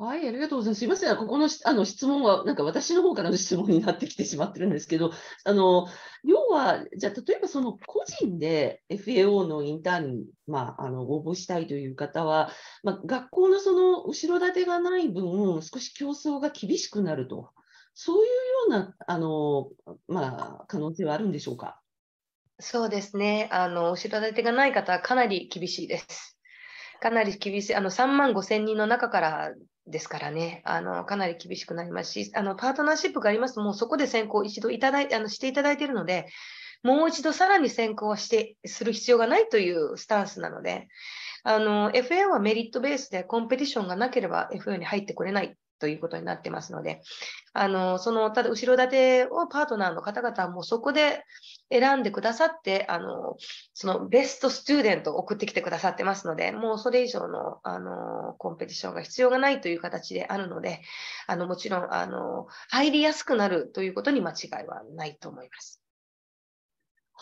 はい、ありがとうございます。すみません、ここのあの質問は、なんか私の方からの質問になってきてしまってるんですけど、あの要は、じゃあ、例えばその個人で FAO のインターンに、まあ、あの応募したいという方は、まあ、学校のその後ろ盾がない分、少し競争が厳しくなると、そういうようなあの、まあ、可能性はあるんでしょうか。そうですね、あの後ろ盾がない方はかなり厳しいです。かなり厳しい、あの3万5千人の中からですからね、あのかなり厳しくなりますし、あのパートナーシップがありますと、もうそこで選考一度いただいあのしていただいているので、もう一度さらに選考はしてする必要がないというスタンスなので、あの FA はメリットベースでコンペティションがなければ FA に入ってこれないということになってますので、あのそのただ後ろ盾をパートナーの方々はもうそこで選んでくださってあのそのベストスチューデントを送ってきてくださってますのでもうそれ以上のあのコンペティションが必要がないという形であるのであのもちろんあの入りやすくなるということに間違いはないと思います。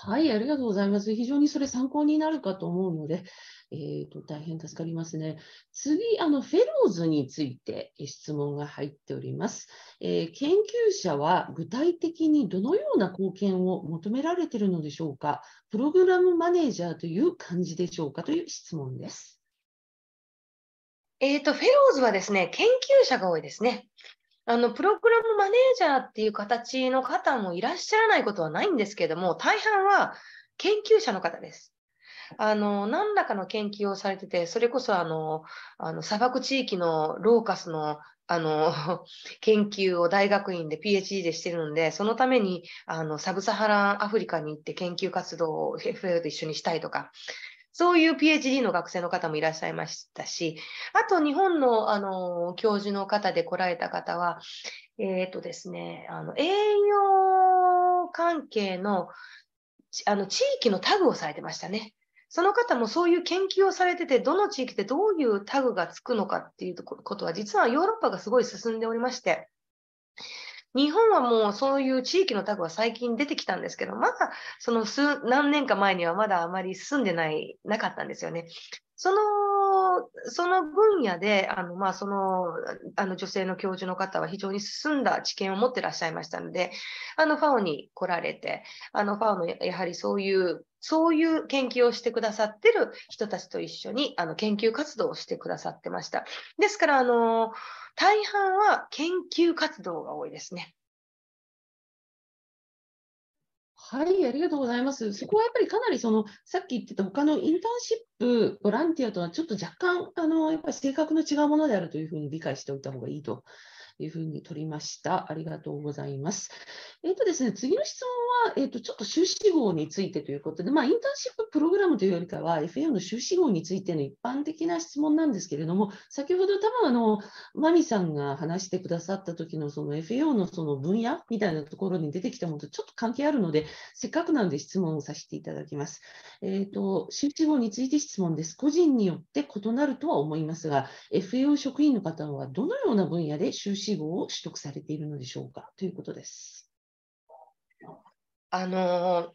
はい、ありがとうございます。非常にそれ参考になるかと思うので、えーと、大変助かりますね。次、あのフェローズについて質問が入っております、えー、研究者は具体的にどのような貢献を求められているのでしょうかプログラムマネージャーという感じでしょうかという質問です。えーとフェローズはですね、研究者が多いですね。あのプログラムマネージャーっていう形の方もいらっしゃらないことはないんですけども大半は研究者の方です。あの何らかの研究をされててそれこそあのあの砂漠地域のローカスのあの 研究を大学院で PhD でしてるんでそのためにあのサブサハランアフリカに行って研究活動を FAO と一緒にしたいとかそういう PhD の学生の方もいらっしゃいましたし、あと日本のあの教授の方で来られた方は、えっ、ー、とですね、あの栄養関係のあの地域のタグをされてましたね。その方もそういう研究をされてて、どの地域でどういうタグがつくのかっていうことは、実はヨーロッパがすごい進んでおりまして、日本はもうそういう地域のタグは最近出てきたんですけど、まだその数何年か前にはまだあまり進んでない、なかったんですよね。そのその分野で、あの、まあ、その、あの、女性の教授の方は非常に進んだ知見を持ってらっしゃいましたので、あの、ファオに来られて、あの、ファオのやはりそういう、そういう研究をしてくださってる人たちと一緒に、あの、研究活動をしてくださってました。ですから、あの、大半は研究活動が多いですね。はい、ありがとうございます。そこはやっぱりかなりそのさっき言ってた他のインターンシップ、ボランティアとはちょっと若干あのやっぱり性格の違うものであるというふうに理解しておいた方がいいというふうに取りました。ありがとうございます。えっ、ー、とですね、次の質えっと、ちょっと修士号についてということで、まあ、インターンシッププログラムというよりかは、FAO の修士号についての一般的な質問なんですけれども、先ほど多分あの、マミさんが話してくださった時のその FAO のその分野みたいなところに出てきたものとちょっと関係あるので、せっかくなので質問をさせていただきます。えっ、ー、と、修士号について質問です。個人によって異なるとは思いますが、FAO 職員の方はどのような分野で修士号を取得されているのでしょうかということです。あの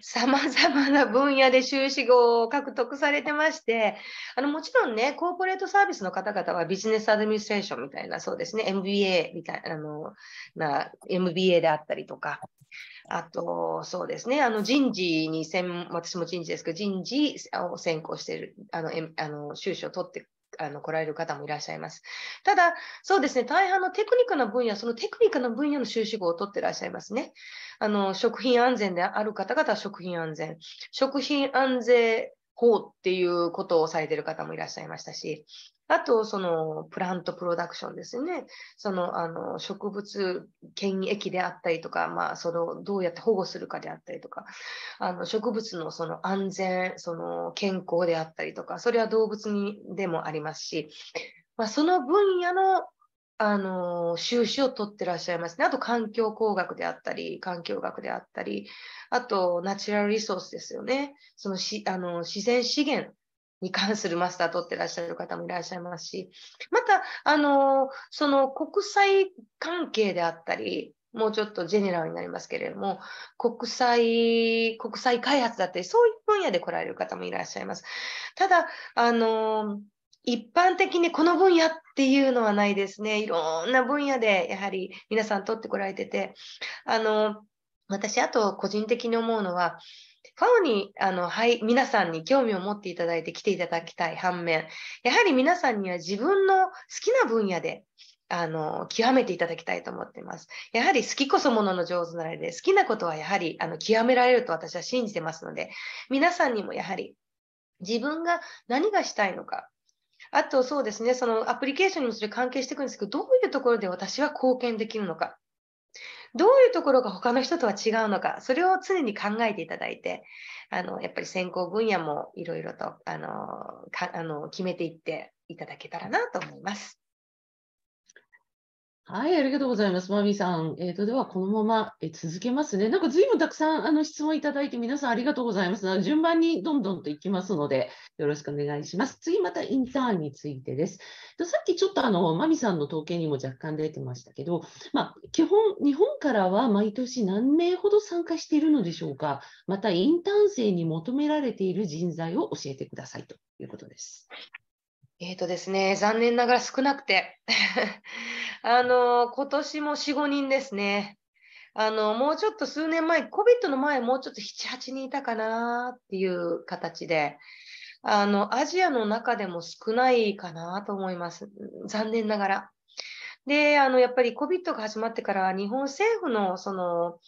さまざまな分野で修士号を獲得されてまして、あのもちろんね、コーポレートサービスの方々はビジネスアドミニストレーションみたいな、そうですね、MBA みたいあのな、MBA であったりとか、あと、そうですね、あの人事に専、私も人事ですけど、人事を専攻している、あの、あの修士を取ってあの来られる方もいらっしゃいます。ただ、そうですね、大半のテクニックな分野、そのテクニックな分野の修士号を取ってらっしゃいますね。あの食品安全である方々は食品安全、食品安全方っていうことをされてる方もいらっしゃいましたし、あと、その、プラントプロダクションですね。その、あの、植物検疫であったりとか、まあ、それをどうやって保護するかであったりとか、あの、植物のその安全、その、健康であったりとか、それは動物にでもありますし、まあ、その分野のあの収集を取ってらっしゃいますね。あと環境工学であったり、環境学であったり、あとナチュラルリソースですよね。そのしあの自然資源に関するマスター取ってらっしゃる方もいらっしゃいますし、また、あのその国際関係であったり、もうちょっとジェネラルになりますけれども、国際、国際開発だったり、そういう分野で来られる方もいらっしゃいます。ただ、あの一般的にこの分野っていうのはないですね。いろんな分野でやはり皆さん取ってこられてて、あの、私、あと個人的に思うのは、ファオに、あの、はい、皆さんに興味を持っていただいて来ていただきたい反面、やはり皆さんには自分の好きな分野で、あの、極めていただきたいと思っています。やはり好きこそものの上手なれで、好きなことはやはり、あの、極められると私は信じてますので、皆さんにもやはり、自分が何がしたいのか、あとそうですね、そのアプリケーションにもそれ関係していくんですけど、どういうところで私は貢献できるのか、どういうところが他の人とは違うのか、それを常に考えていただいて、あのやっぱり先行分野もいろいろとあのかあの決めていっていただけたらなと思います。はい、ありがとうございます。マミさん。えっ、ー、と、では、このまま、え続けますね。なんか、ずいぶんたくさん、あの、質問いただいて、皆さんありがとうございます。順番にどんどんといきますので、よろしくお願いします。次、またインターンについてです。さっきちょっと、あの、マミさんの統計にも若干出てましたけど、まあ、基本、日本からは毎年何名ほど参加しているのでしょうか。また、インターン生に求められている人材を教えてくださいということです。えーとですね、残念ながら少なくて、あの今年も4、5人ですね。あのもうちょっと数年前、COVID の前、もうちょっと7、8人いたかなっていう形で、あのアジアの中でも少ないかなと思います、残念ながら。で、あの、やっぱり COVID が始まってから、日本政府の、その、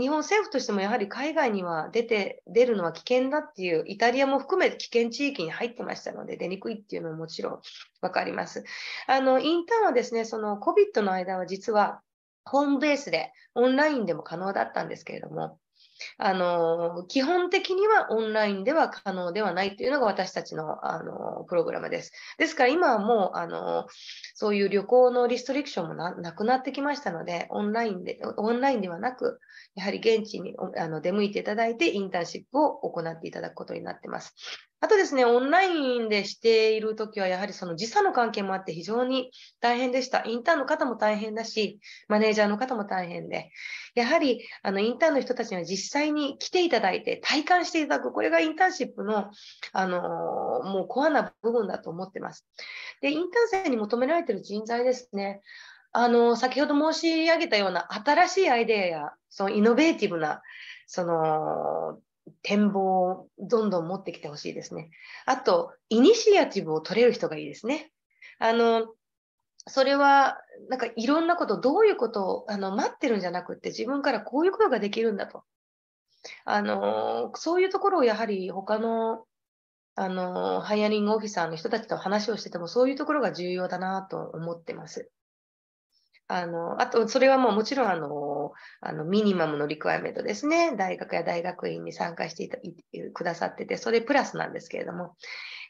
日本政府としてもやはり海外には出て、出るのは危険だっていう、イタリアも含めて危険地域に入ってましたので、出にくいっていうのももちろんわかります。あの、インターンはですね、その COVID の間は実は、ホームベースで、オンラインでも可能だったんですけれども、あの基本的にはオンラインでは可能ではないというのが私たちのあのプログラムです。ですから今はもうあのそういう旅行のリストリクションもなくなってきましたので、オンラインでオンラインではなく、やはり現地にあの出向いていただいて、インターンシップを行っていただくことになってます。あとですね、オンラインでしているときは、やはりその時差の関係もあって非常に大変でした。インターンの方も大変だし、マネージャーの方も大変で、やはりあのインターンの人たちには実際に来ていただいて、体感していただく、これがインターンシップの、あのもうコアな部分だと思ってます。で、インターン生に求められている人材ですね。あの、先ほど申し上げたような新しいアイデアや、そのイノベーティブな、その、展望をどんどん持ってきてほしいですね。あと、イニシアチブを取れる人がいいですね。あの、それは、なんかいろんなこと、どういうことをあの待ってるんじゃなくって、自分からこういうことができるんだと。あの、そういうところをやはり他の、あの、ハイアリングオフィサーの人たちと話をしてても、そういうところが重要だなと思ってます。あのあと、それはもうもちろんあのあのミニマムのリクワイメントですね。大学や大学院に参加してくださってて、それプラスなんですけれども、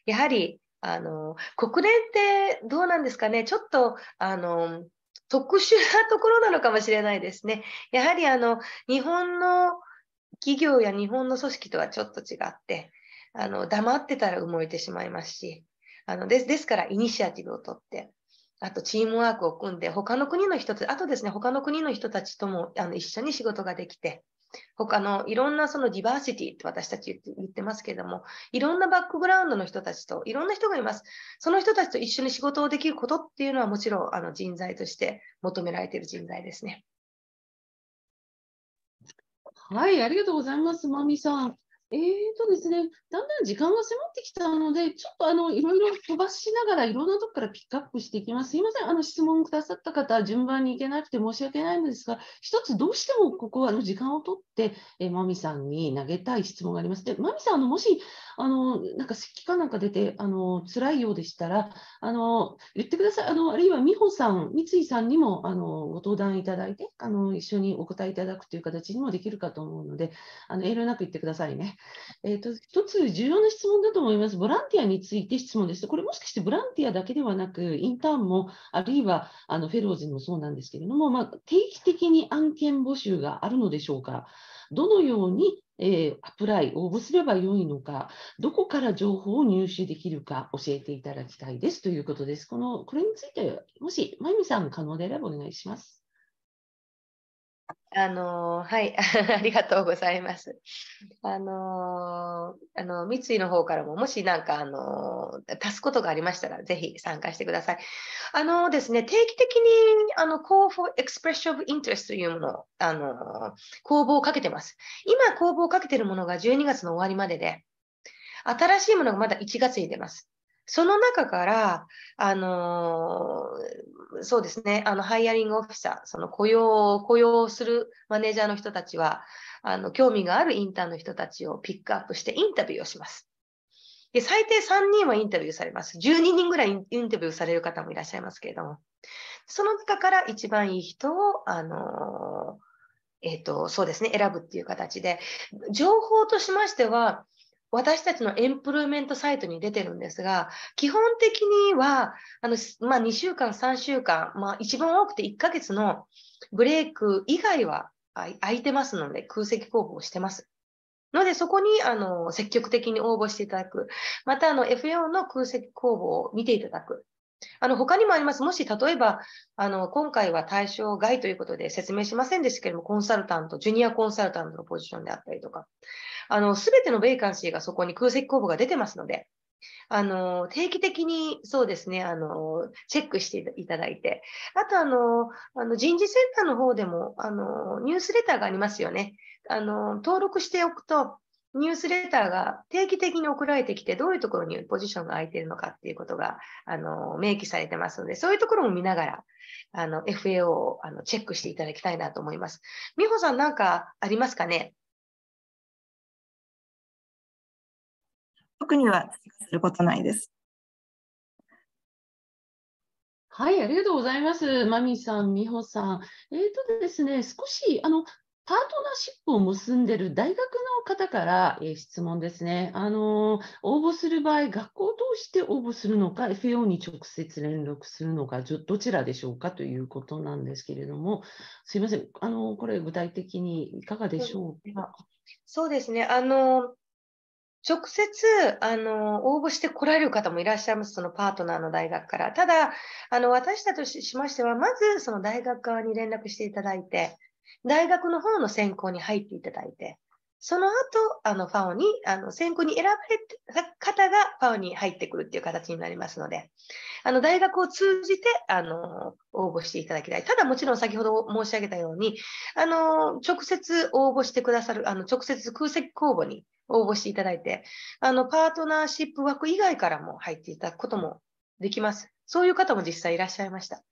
やはりあの国連ってどうなんですかね、ちょっとあの特殊なところなのかもしれないですね。やはりあの日本の企業や日本の組織とはちょっと違って、あの黙ってたら埋もれてしまいますし、あのですですからイニシアティブを取ってあとチームワークを組んで、他の国の人たち、あとですね、他の国の人たちともあの一緒に仕事ができて、他のいろんなそのディバーシティって私たち言ってますけれども、いろんなバックグラウンドの人たちといろんな人がいます。その人たちと一緒に仕事をできることっていうのはもちろんあの人材として求められている人材ですね。はい、ありがとうございます、まみさん。えーとですね、だんだん時間が迫ってきたので、ちょっとあのいろいろ飛ばしながら、いろんなとこからピックアップしていきます。すいません、あの質問くださった方、順番に行けなくて申し訳ないのですが、一つどうしてもここ、あの時間を取って、えー、マミさんに投げたい質問があります。で、マミさん、あのもしあのなんか湿気かなんか出てあの辛いようでしたらあの言ってくださいあのあるいは美穂さん三井さんにもあのご登壇いただいてあの一緒にお答えいただくという形にもできるかと思うのであの遠慮なく言ってくださいね、えーと、一つ重要な質問だと思いますボランティアについて質問ですこれもしかしてボランティアだけではなくインターンもあるいはあのフェローズもそうなんですけれども、まあ、定期的に案件募集があるのでしょうかどのように、えー、アプライ、応募すればよいのか、どこから情報を入手できるか教えていただきたいですということです。このこれについて、もし、まゆみさん、可能であればお願いします。あのはい、ありがとうございます。あのあの三井の方からも、もし何か、あの足すことがありましたら、ぜひ参加してください。あのですね、定期的に、あの、Call for Expression of Interest というものを、あの公募をかけてます。今、公募をかけてるものが12月の終わりまでで、新しいものがまだ1月に出ます。その中から、あのー、そうですね、あのハイアリングオフィサー、その雇用を雇用するマネージャーの人たちは、あの興味があるインターンの人たちをピックアップしてインタビューをします。で最低3人はインタビューされます。12人ぐらいインタビューされる方もいらっしゃいますけれども、その中から一番いい人を、あのー、えっ、と、そうですね、選ぶっていう形で、情報としましては、私たちのエンプロメントサイトに出てるんですが、基本的には、あの、まあ、2週間、3週間、まあ、一番多くて1ヶ月のブレイク以外は空いてますので、空席候補をしてます。ので、そこに、あの、積極的に応募していただく。また、あの、F4 の空席公募を見ていただく。あの他にもあります。もし例えば、あの今回は対象外ということで説明しませんでしたけれども、コンサルタント、ジュニアコンサルタントのポジションであったりとか、すべてのベイカンシーがそこに空席公募が出てますので、あの、定期的に、そうですね、あの、チェックしていただいて、あと、あの、あの人事センターの方でも、あの、ニュースレターがありますよね。あの、登録しておくと、ニュースレターが定期的に送られてきて、どういうところにポジションが空いているのかっていうことが、あの、明記されてますので、そういうところも見ながら、あの、FAO をあのチェックしていただきたいなと思います。美穂さん、なんかありますかね特にはすることないです。はい、ありがとうございます。まみさん、美穂さん。えっ、ー、とですね、少し、あの、パートナーシップを結んでる大学の方から、えー、質問ですね。あのー、応募する場合、学校を通して応募するのか、FAO に直接連絡するのか、どちらでしょうかということなんですけれども、すいません、あのー、これ、具体的にいかがでしょうか。そうですね。あの直接、あの、応募して来られる方もいらっしゃいます、そのパートナーの大学から。ただ、あの、私たちとしましては、まず、その大学側に連絡していただいて、大学の方の専攻に入っていただいて、その後、あの、ファオに、あの、選考に選ばれた方がファオに入ってくるっていう形になりますので、あの、大学を通じて、あの、応募していただきたい。ただ、もちろん先ほど申し上げたように、あの、直接応募してくださる、あの、直接空席公募に応募していただいて、あの、パートナーシップ枠以外からも入っていただくこともできます。そういう方も実際いらっしゃいました。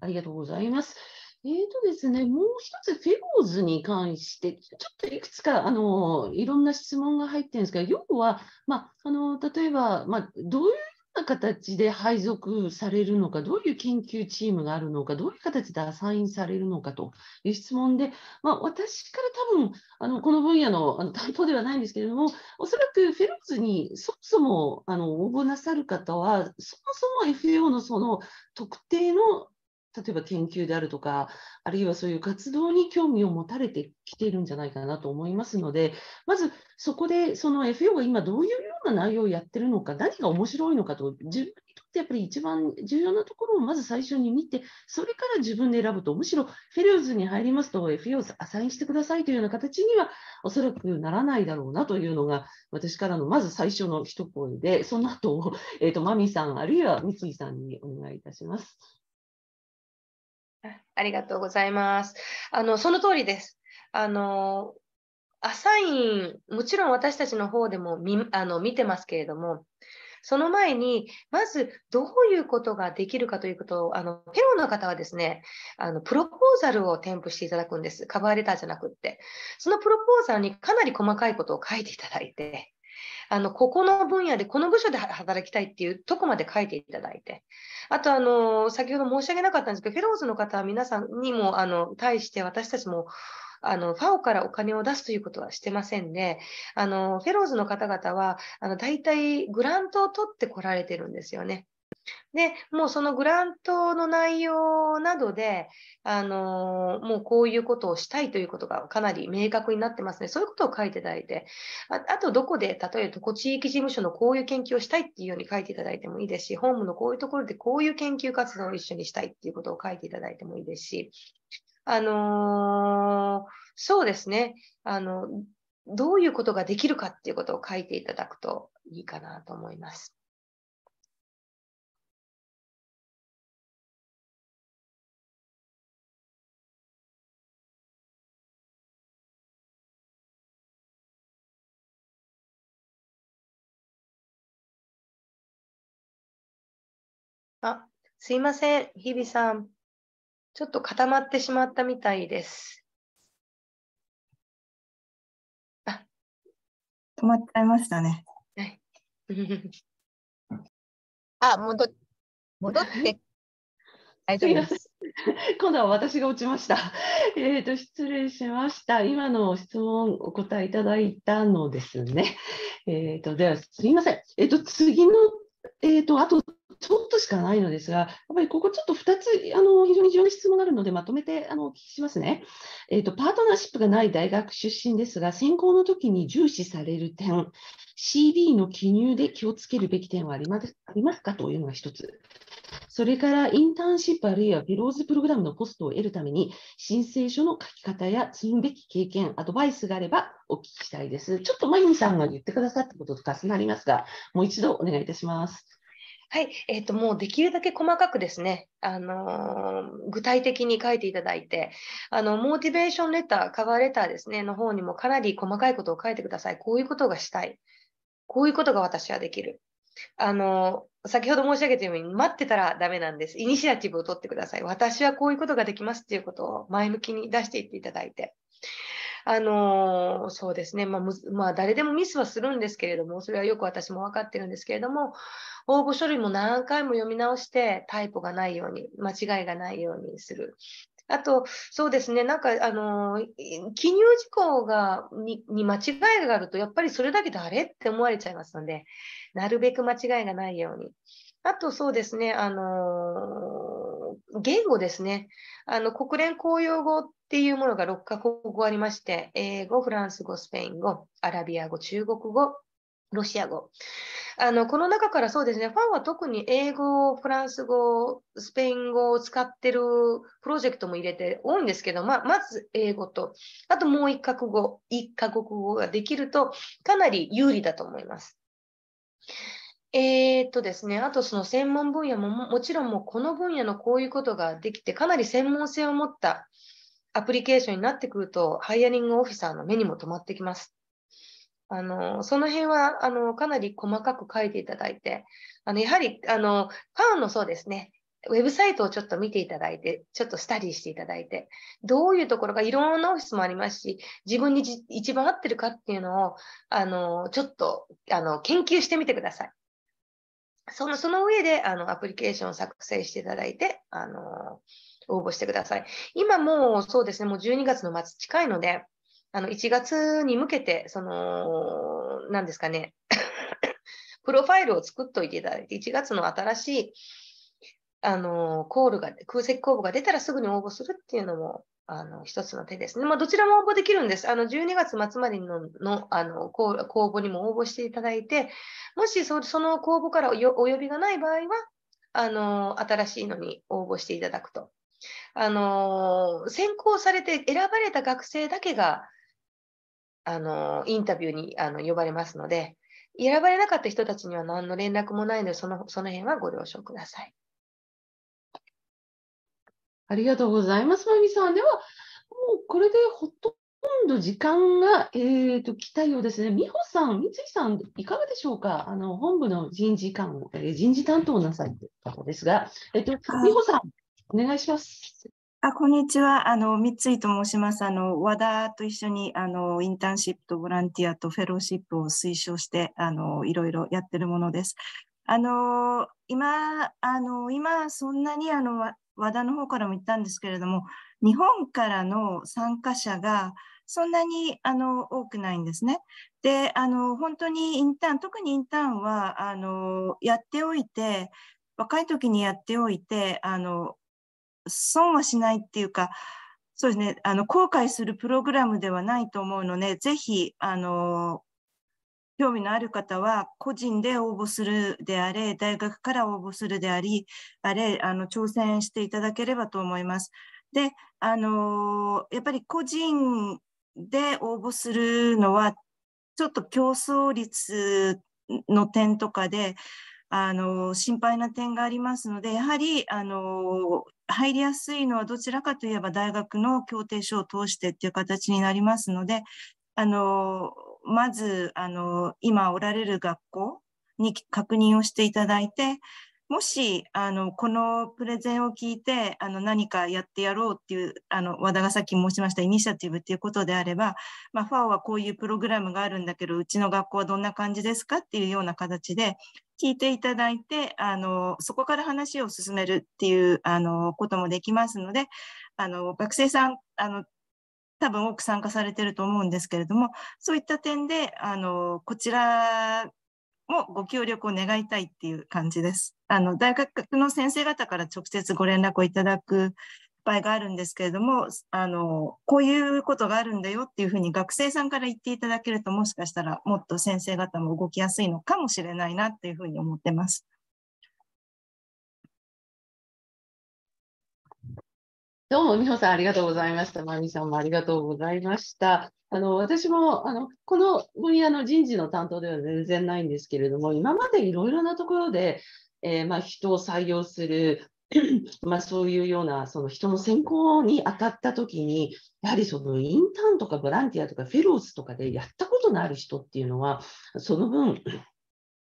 ありがとうございます。えーとですね、もう一つ、フェローズに関して、ちょっといくつかあのいろんな質問が入ってるんですが、要は、まあ、あの例えば、まあ、どういうな形で配属されるのか、どういう研究チームがあるのか、どういう形でアサインされるのかという質問で、まあ、私から多分あのこの分野のあの担当ではないんですけれども、おそらくフェローズにそもそもあの応募なさる方は、そもそも FAO のその特定の例えば研究であるとか、あるいはそういう活動に興味を持たれてきているんじゃないかなと思いますので、まずそこでその FAO が今どういうような内容をやってるのか、何が面白いのかと、自分にとってやっぱり一番重要なところをまず最初に見て、それから自分で選ぶと、むしろフェレーズに入りますと FAO アサインしてくださいというような形にはおそらくならないだろうなというのが、私からのまず最初の一声で、その後えーと、とマミさん、あるいは三井さんにお願いいたします。ありがとうございます。あのその通りです。あのアサイン、もちろん私たちの方でも見あの見てますけれども、その前に、まずどういうことができるかということを、あのペロの方はですねあの、プロポーザルを添付していただくんです。カバーレターじゃなくって。そのプロポーザルにかなり細かいことを書いていただいて、あの、ここの分野で、この部署で働きたいっていうとこまで書いていただいて、あと、あの、先ほど申し上げなかったんですけど、フェローズの方は皆さんにも、あの、対して私たちも、あの、ファオからお金を出すということはしてませんで、あの、フェローズの方々は、あの、大体グラントを取ってこられてるんですよね。で、もうそのグラントの内容などで、あのー、もうこういうことをしたいということがかなり明確になってますね。そういうことを書いていただいて、ああとどこで、例えば、こ地域事務所のこういう研究をしたいっていうように書いていただいてもいいですし、ホームのこういうところでこういう研究活動を一緒にしたいっていうことを書いていただいてもいいですし、あのー、そうですね。あの、どういうことができるかっていうことを書いていただくといいかなと思います。あ、すいません、日比さん。ちょっと固まってしまったみたいです。あ、止まっちゃいましたね。あ、戻っ、戻って。す丈ません。今度は私が落ちました。えっ、ー、と、失礼しました。今の質問お答えいただいたのですね。えっ、ー、と、では、すみません。えっ、ー、と、次の、えっ、と、あとちょっとしかないのですが、やっぱりここちょっと2つ、あの非常に重要な質問があるので、まとめてあのお聞きしますね、えーと。パートナーシップがない大学出身ですが、選考の時に重視される点、CD の記入で気をつけるべき点はありますありますかというのが1つ。それからインターンシップあるいはフィローズプログラムのポストを得るために申請書の書き方や積むべき経験、アドバイスがあればお聞きしたいです。ちょっとまゆみさんが言ってくださったことと重なりますが、もう一度お願いいたします。はい、えっ、ー、と、もうできるだけ細かくですね、あのー、具体的に書いていただいて、あの、モチベーションレター、カバーレターですね、の方にもかなり細かいことを書いてください。こういうことがしたい。こういうことが私はできる。あのー、先ほど申し上げたように、待ってたらダメなんです。イニシアチブを取ってください。私はこういうことができますっていうことを前向きに出していっていただいて。あのー、そうですね、まあ、まあ、誰でもミスはするんですけれども、それはよく私も分かってるんですけれども、応募書類も何回も読み直して、タイプがないように、間違いがないようにする。あと、そうですね、なんか、あの、記入事項がに、に間違いがあると、やっぱりそれだけ誰って思われちゃいますので、なるべく間違いがないように。あと、そうですね、あのー言語ですね。あの、国連公用語っていうものが6カ国語ありまして、英語、フランス語、スペイン語、アラビア語、中国語、ロシア語。あの、この中からそうですね、ファンは特に英語、フランス語、スペイン語を使ってるプロジェクトも入れて多いんですけど、ままず英語と、あともう1カ国語、1カ国語ができるとかなり有利だと思います。えー、っとですね、あとその専門分野ももちろんもうこの分野のこういうことができて、かなり専門性を持ったアプリケーションになってくると、ハイアリングオフィサーの目にも留まってきます。あのその辺はあのかなり細かく書いていただいて、あのやはりあのパンのそうですね、ウェブサイトをちょっと見ていただいて、ちょっとスタディしていただいて、どういうところがいろんなオフィスもありますし、自分に一番合ってるかっていうのを、あの、ちょっと、あの、研究してみてください。そのその上であのアプリケーションを作成していただいて、あの応募してください。今もうそうですね、もう12月の末近いので、あの1月に向けて、その、何ですかね、プロファイルを作っておいていただいて、1月の新しい、あの、コールが、空席公募が出たらすぐに応募するっていうのもあの一つの手ですね。まあ、どちらも応募できるんです。あの12月末までののあの公募にも応募していただいて、もしその公募からお呼びがない場合は、あの新しいのに応募していただくと。あの選考されて選ばれた学生だけがあのインタビューにあの呼ばれますので、選ばれなかった人たちには何の連絡もないので、そのその辺はご了承ください。ありがとうございます、まみさん。では、もうこれでほとんど時間が、えーと、来たようですね。美穂さん、三井さん、いかがでしょうか。あの本部の人事官えー、人事担当なさいということですが、えーと、美穂さん、お願いします。あこんにちはあの三井と申しますあの和田と一緒にあのインターンシップとボランティアとフェローシップを推奨してあのいろいろやってるものですあの今あの今そんなにあの和田の方からも言ったんですけれども日本からの参加者がそんなにあの多くないんですね。であの本当にインターン特にインターンはあのやっておいて若い時にやっておいてあの損はしないっていうかそうですねあの後悔するプログラムではないと思うのでぜひあの興味のある方は個人で応募するであれ、大学から応募するであり、あれ、あの挑戦していただければと思います。で、あのやっぱり個人で応募するのは、ちょっと競争率の点とかで、あの心配な点がありますので、やはりあの入りやすいのはどちらかといえば大学の協定書を通してっていう形になりますので、あのまず、あの、今おられる学校に確認をしていただいて、もし、あの、このプレゼンを聞いて、あの、何かやってやろうっていう、あの、和田がさっき申しましたイニシアティブっていうことであれば、まあ、FAO はこういうプログラムがあるんだけど、うちの学校はどんな感じですかっていうような形で、聞いていただいて、あの、そこから話を進めるっていう、あの、こともできますので、あの、学生さん、あの、多分多く参加されてると思うんですけれども、そういった点で、あの、こちらもご協力を願いたいっていう感じです。あの、大学の先生方から直接ご連絡をいただく場合があるんですけれども、あの、こういうことがあるんだよっていうふうに学生さんから言っていただけると、もしかしたらもっと先生方も動きやすいのかもしれないなっていうふうに思ってます。どうも、美穂さん、ありがとうございました。まみさんもありがとうございました。あの、私も、あの、この分野の人事の担当では全然ないんですけれども、今までいろいろなところで、えー、まあ、人を採用する、まあ、そういうような、その人の選考に当たった時に、やはりそのインターンとかボランティアとかフェローズとかでやったことのある人っていうのは、その分、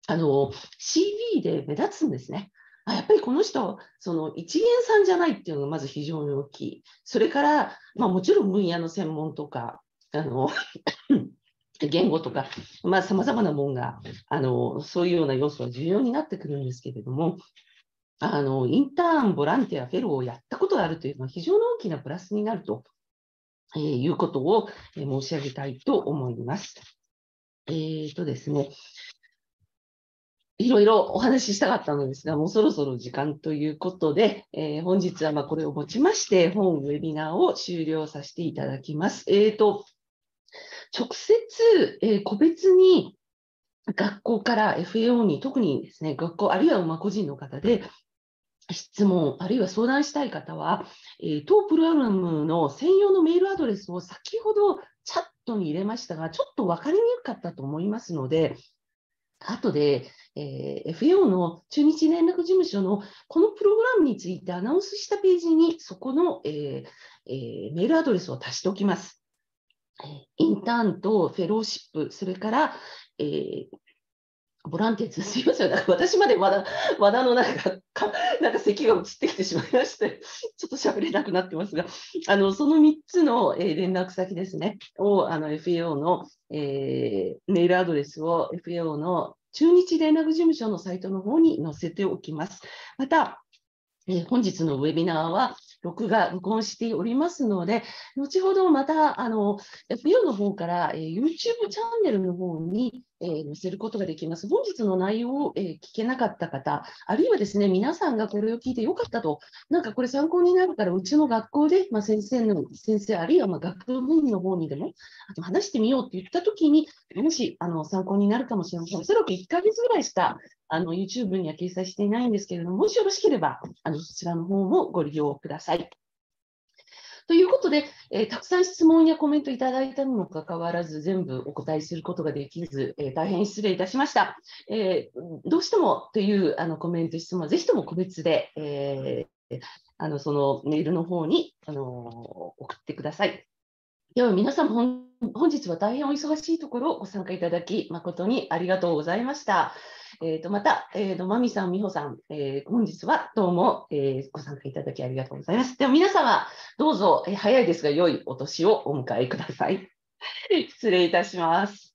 あの、CV で目立つんですね。やっぱりこの人その一元さんじゃないっていうのがまず非常に大きいそれから、まあ、もちろん分野の専門とかあの 言語とか、まあ、様々なもんが、あの、そういうような要素は重要になってくるんですけれども、あの、インターン、ボランティア、フェローをやったことがあるというのは非常に大きなプラスになると、えー、いうことを申し上げたいと思います。えっ、ー、とですね、いろいろお話ししたかったのですが、もうそろそろ時間ということで、えー、本日はまこれをもちまして、本ウェビナーを終了させていただきます。えーと、直接、えー、個別に学校から FAO に、特にですね、学校、あるいはま個人の方で、質問、あるいは相談したい方は、えー、当プログラムの専用のメールアドレスを先ほどチャットに入れましたが、ちょっと分かりにくかったと思いますので、後で、えー、FAO の中日連絡事務所のこのプログラムについてアナウンスしたページにそこの、えーえー、メールアドレスを足しておきます。インターンとフェローシップ、それから、えー、ボランティアすみません、私まで和だ和田のなんか なんか咳が移ってきてしまいまして、ちょっと喋れなくなってますが、あのその3つの、えー、連絡先ですね、をあの FAO の、えー、メールアドレスを FAO の中日連絡事務所のサイトの方に載せておきます。また、え本日のウェビナーは録画、録音しておりますので、後ほどまた、あの、f o の方から、え YouTube チャンネルの方に、えー、載せることができます。本日の内容を、えー、聞けなかった方、あるいはですね、皆さんがこれを聞いてよかったと、なんかこれ参考になるから、うちの学校で、まあ、先生の、先生、あるいはま学部員の方にでも、あと話してみようって言ったときに、もしあの参考になるかもしれません。おそらく1ヶ月ぐらいしかあの YouTube には掲載していないんですけれども、もしよろしければ、あのそちらの方もご利用ください。ということで、えー、たくさん質問やコメントいただいたにもかかわらず、全部お答えすることができず、えー、大変失礼いたしました。えー、どうしてもというあのコメント、質問はぜひとも個別で、えあのそのメールの方に、あの送ってください。では皆さん本日は大変お忙しいところご参加いただき誠にありがとうございました。えーと、また、えーと、とまみさん、みほさん、えー、本日はどうも、えー、ご参加いただきありがとうございます。では皆様、どうぞ、えー、早いですが、良いお年をお迎えください。失礼いたします。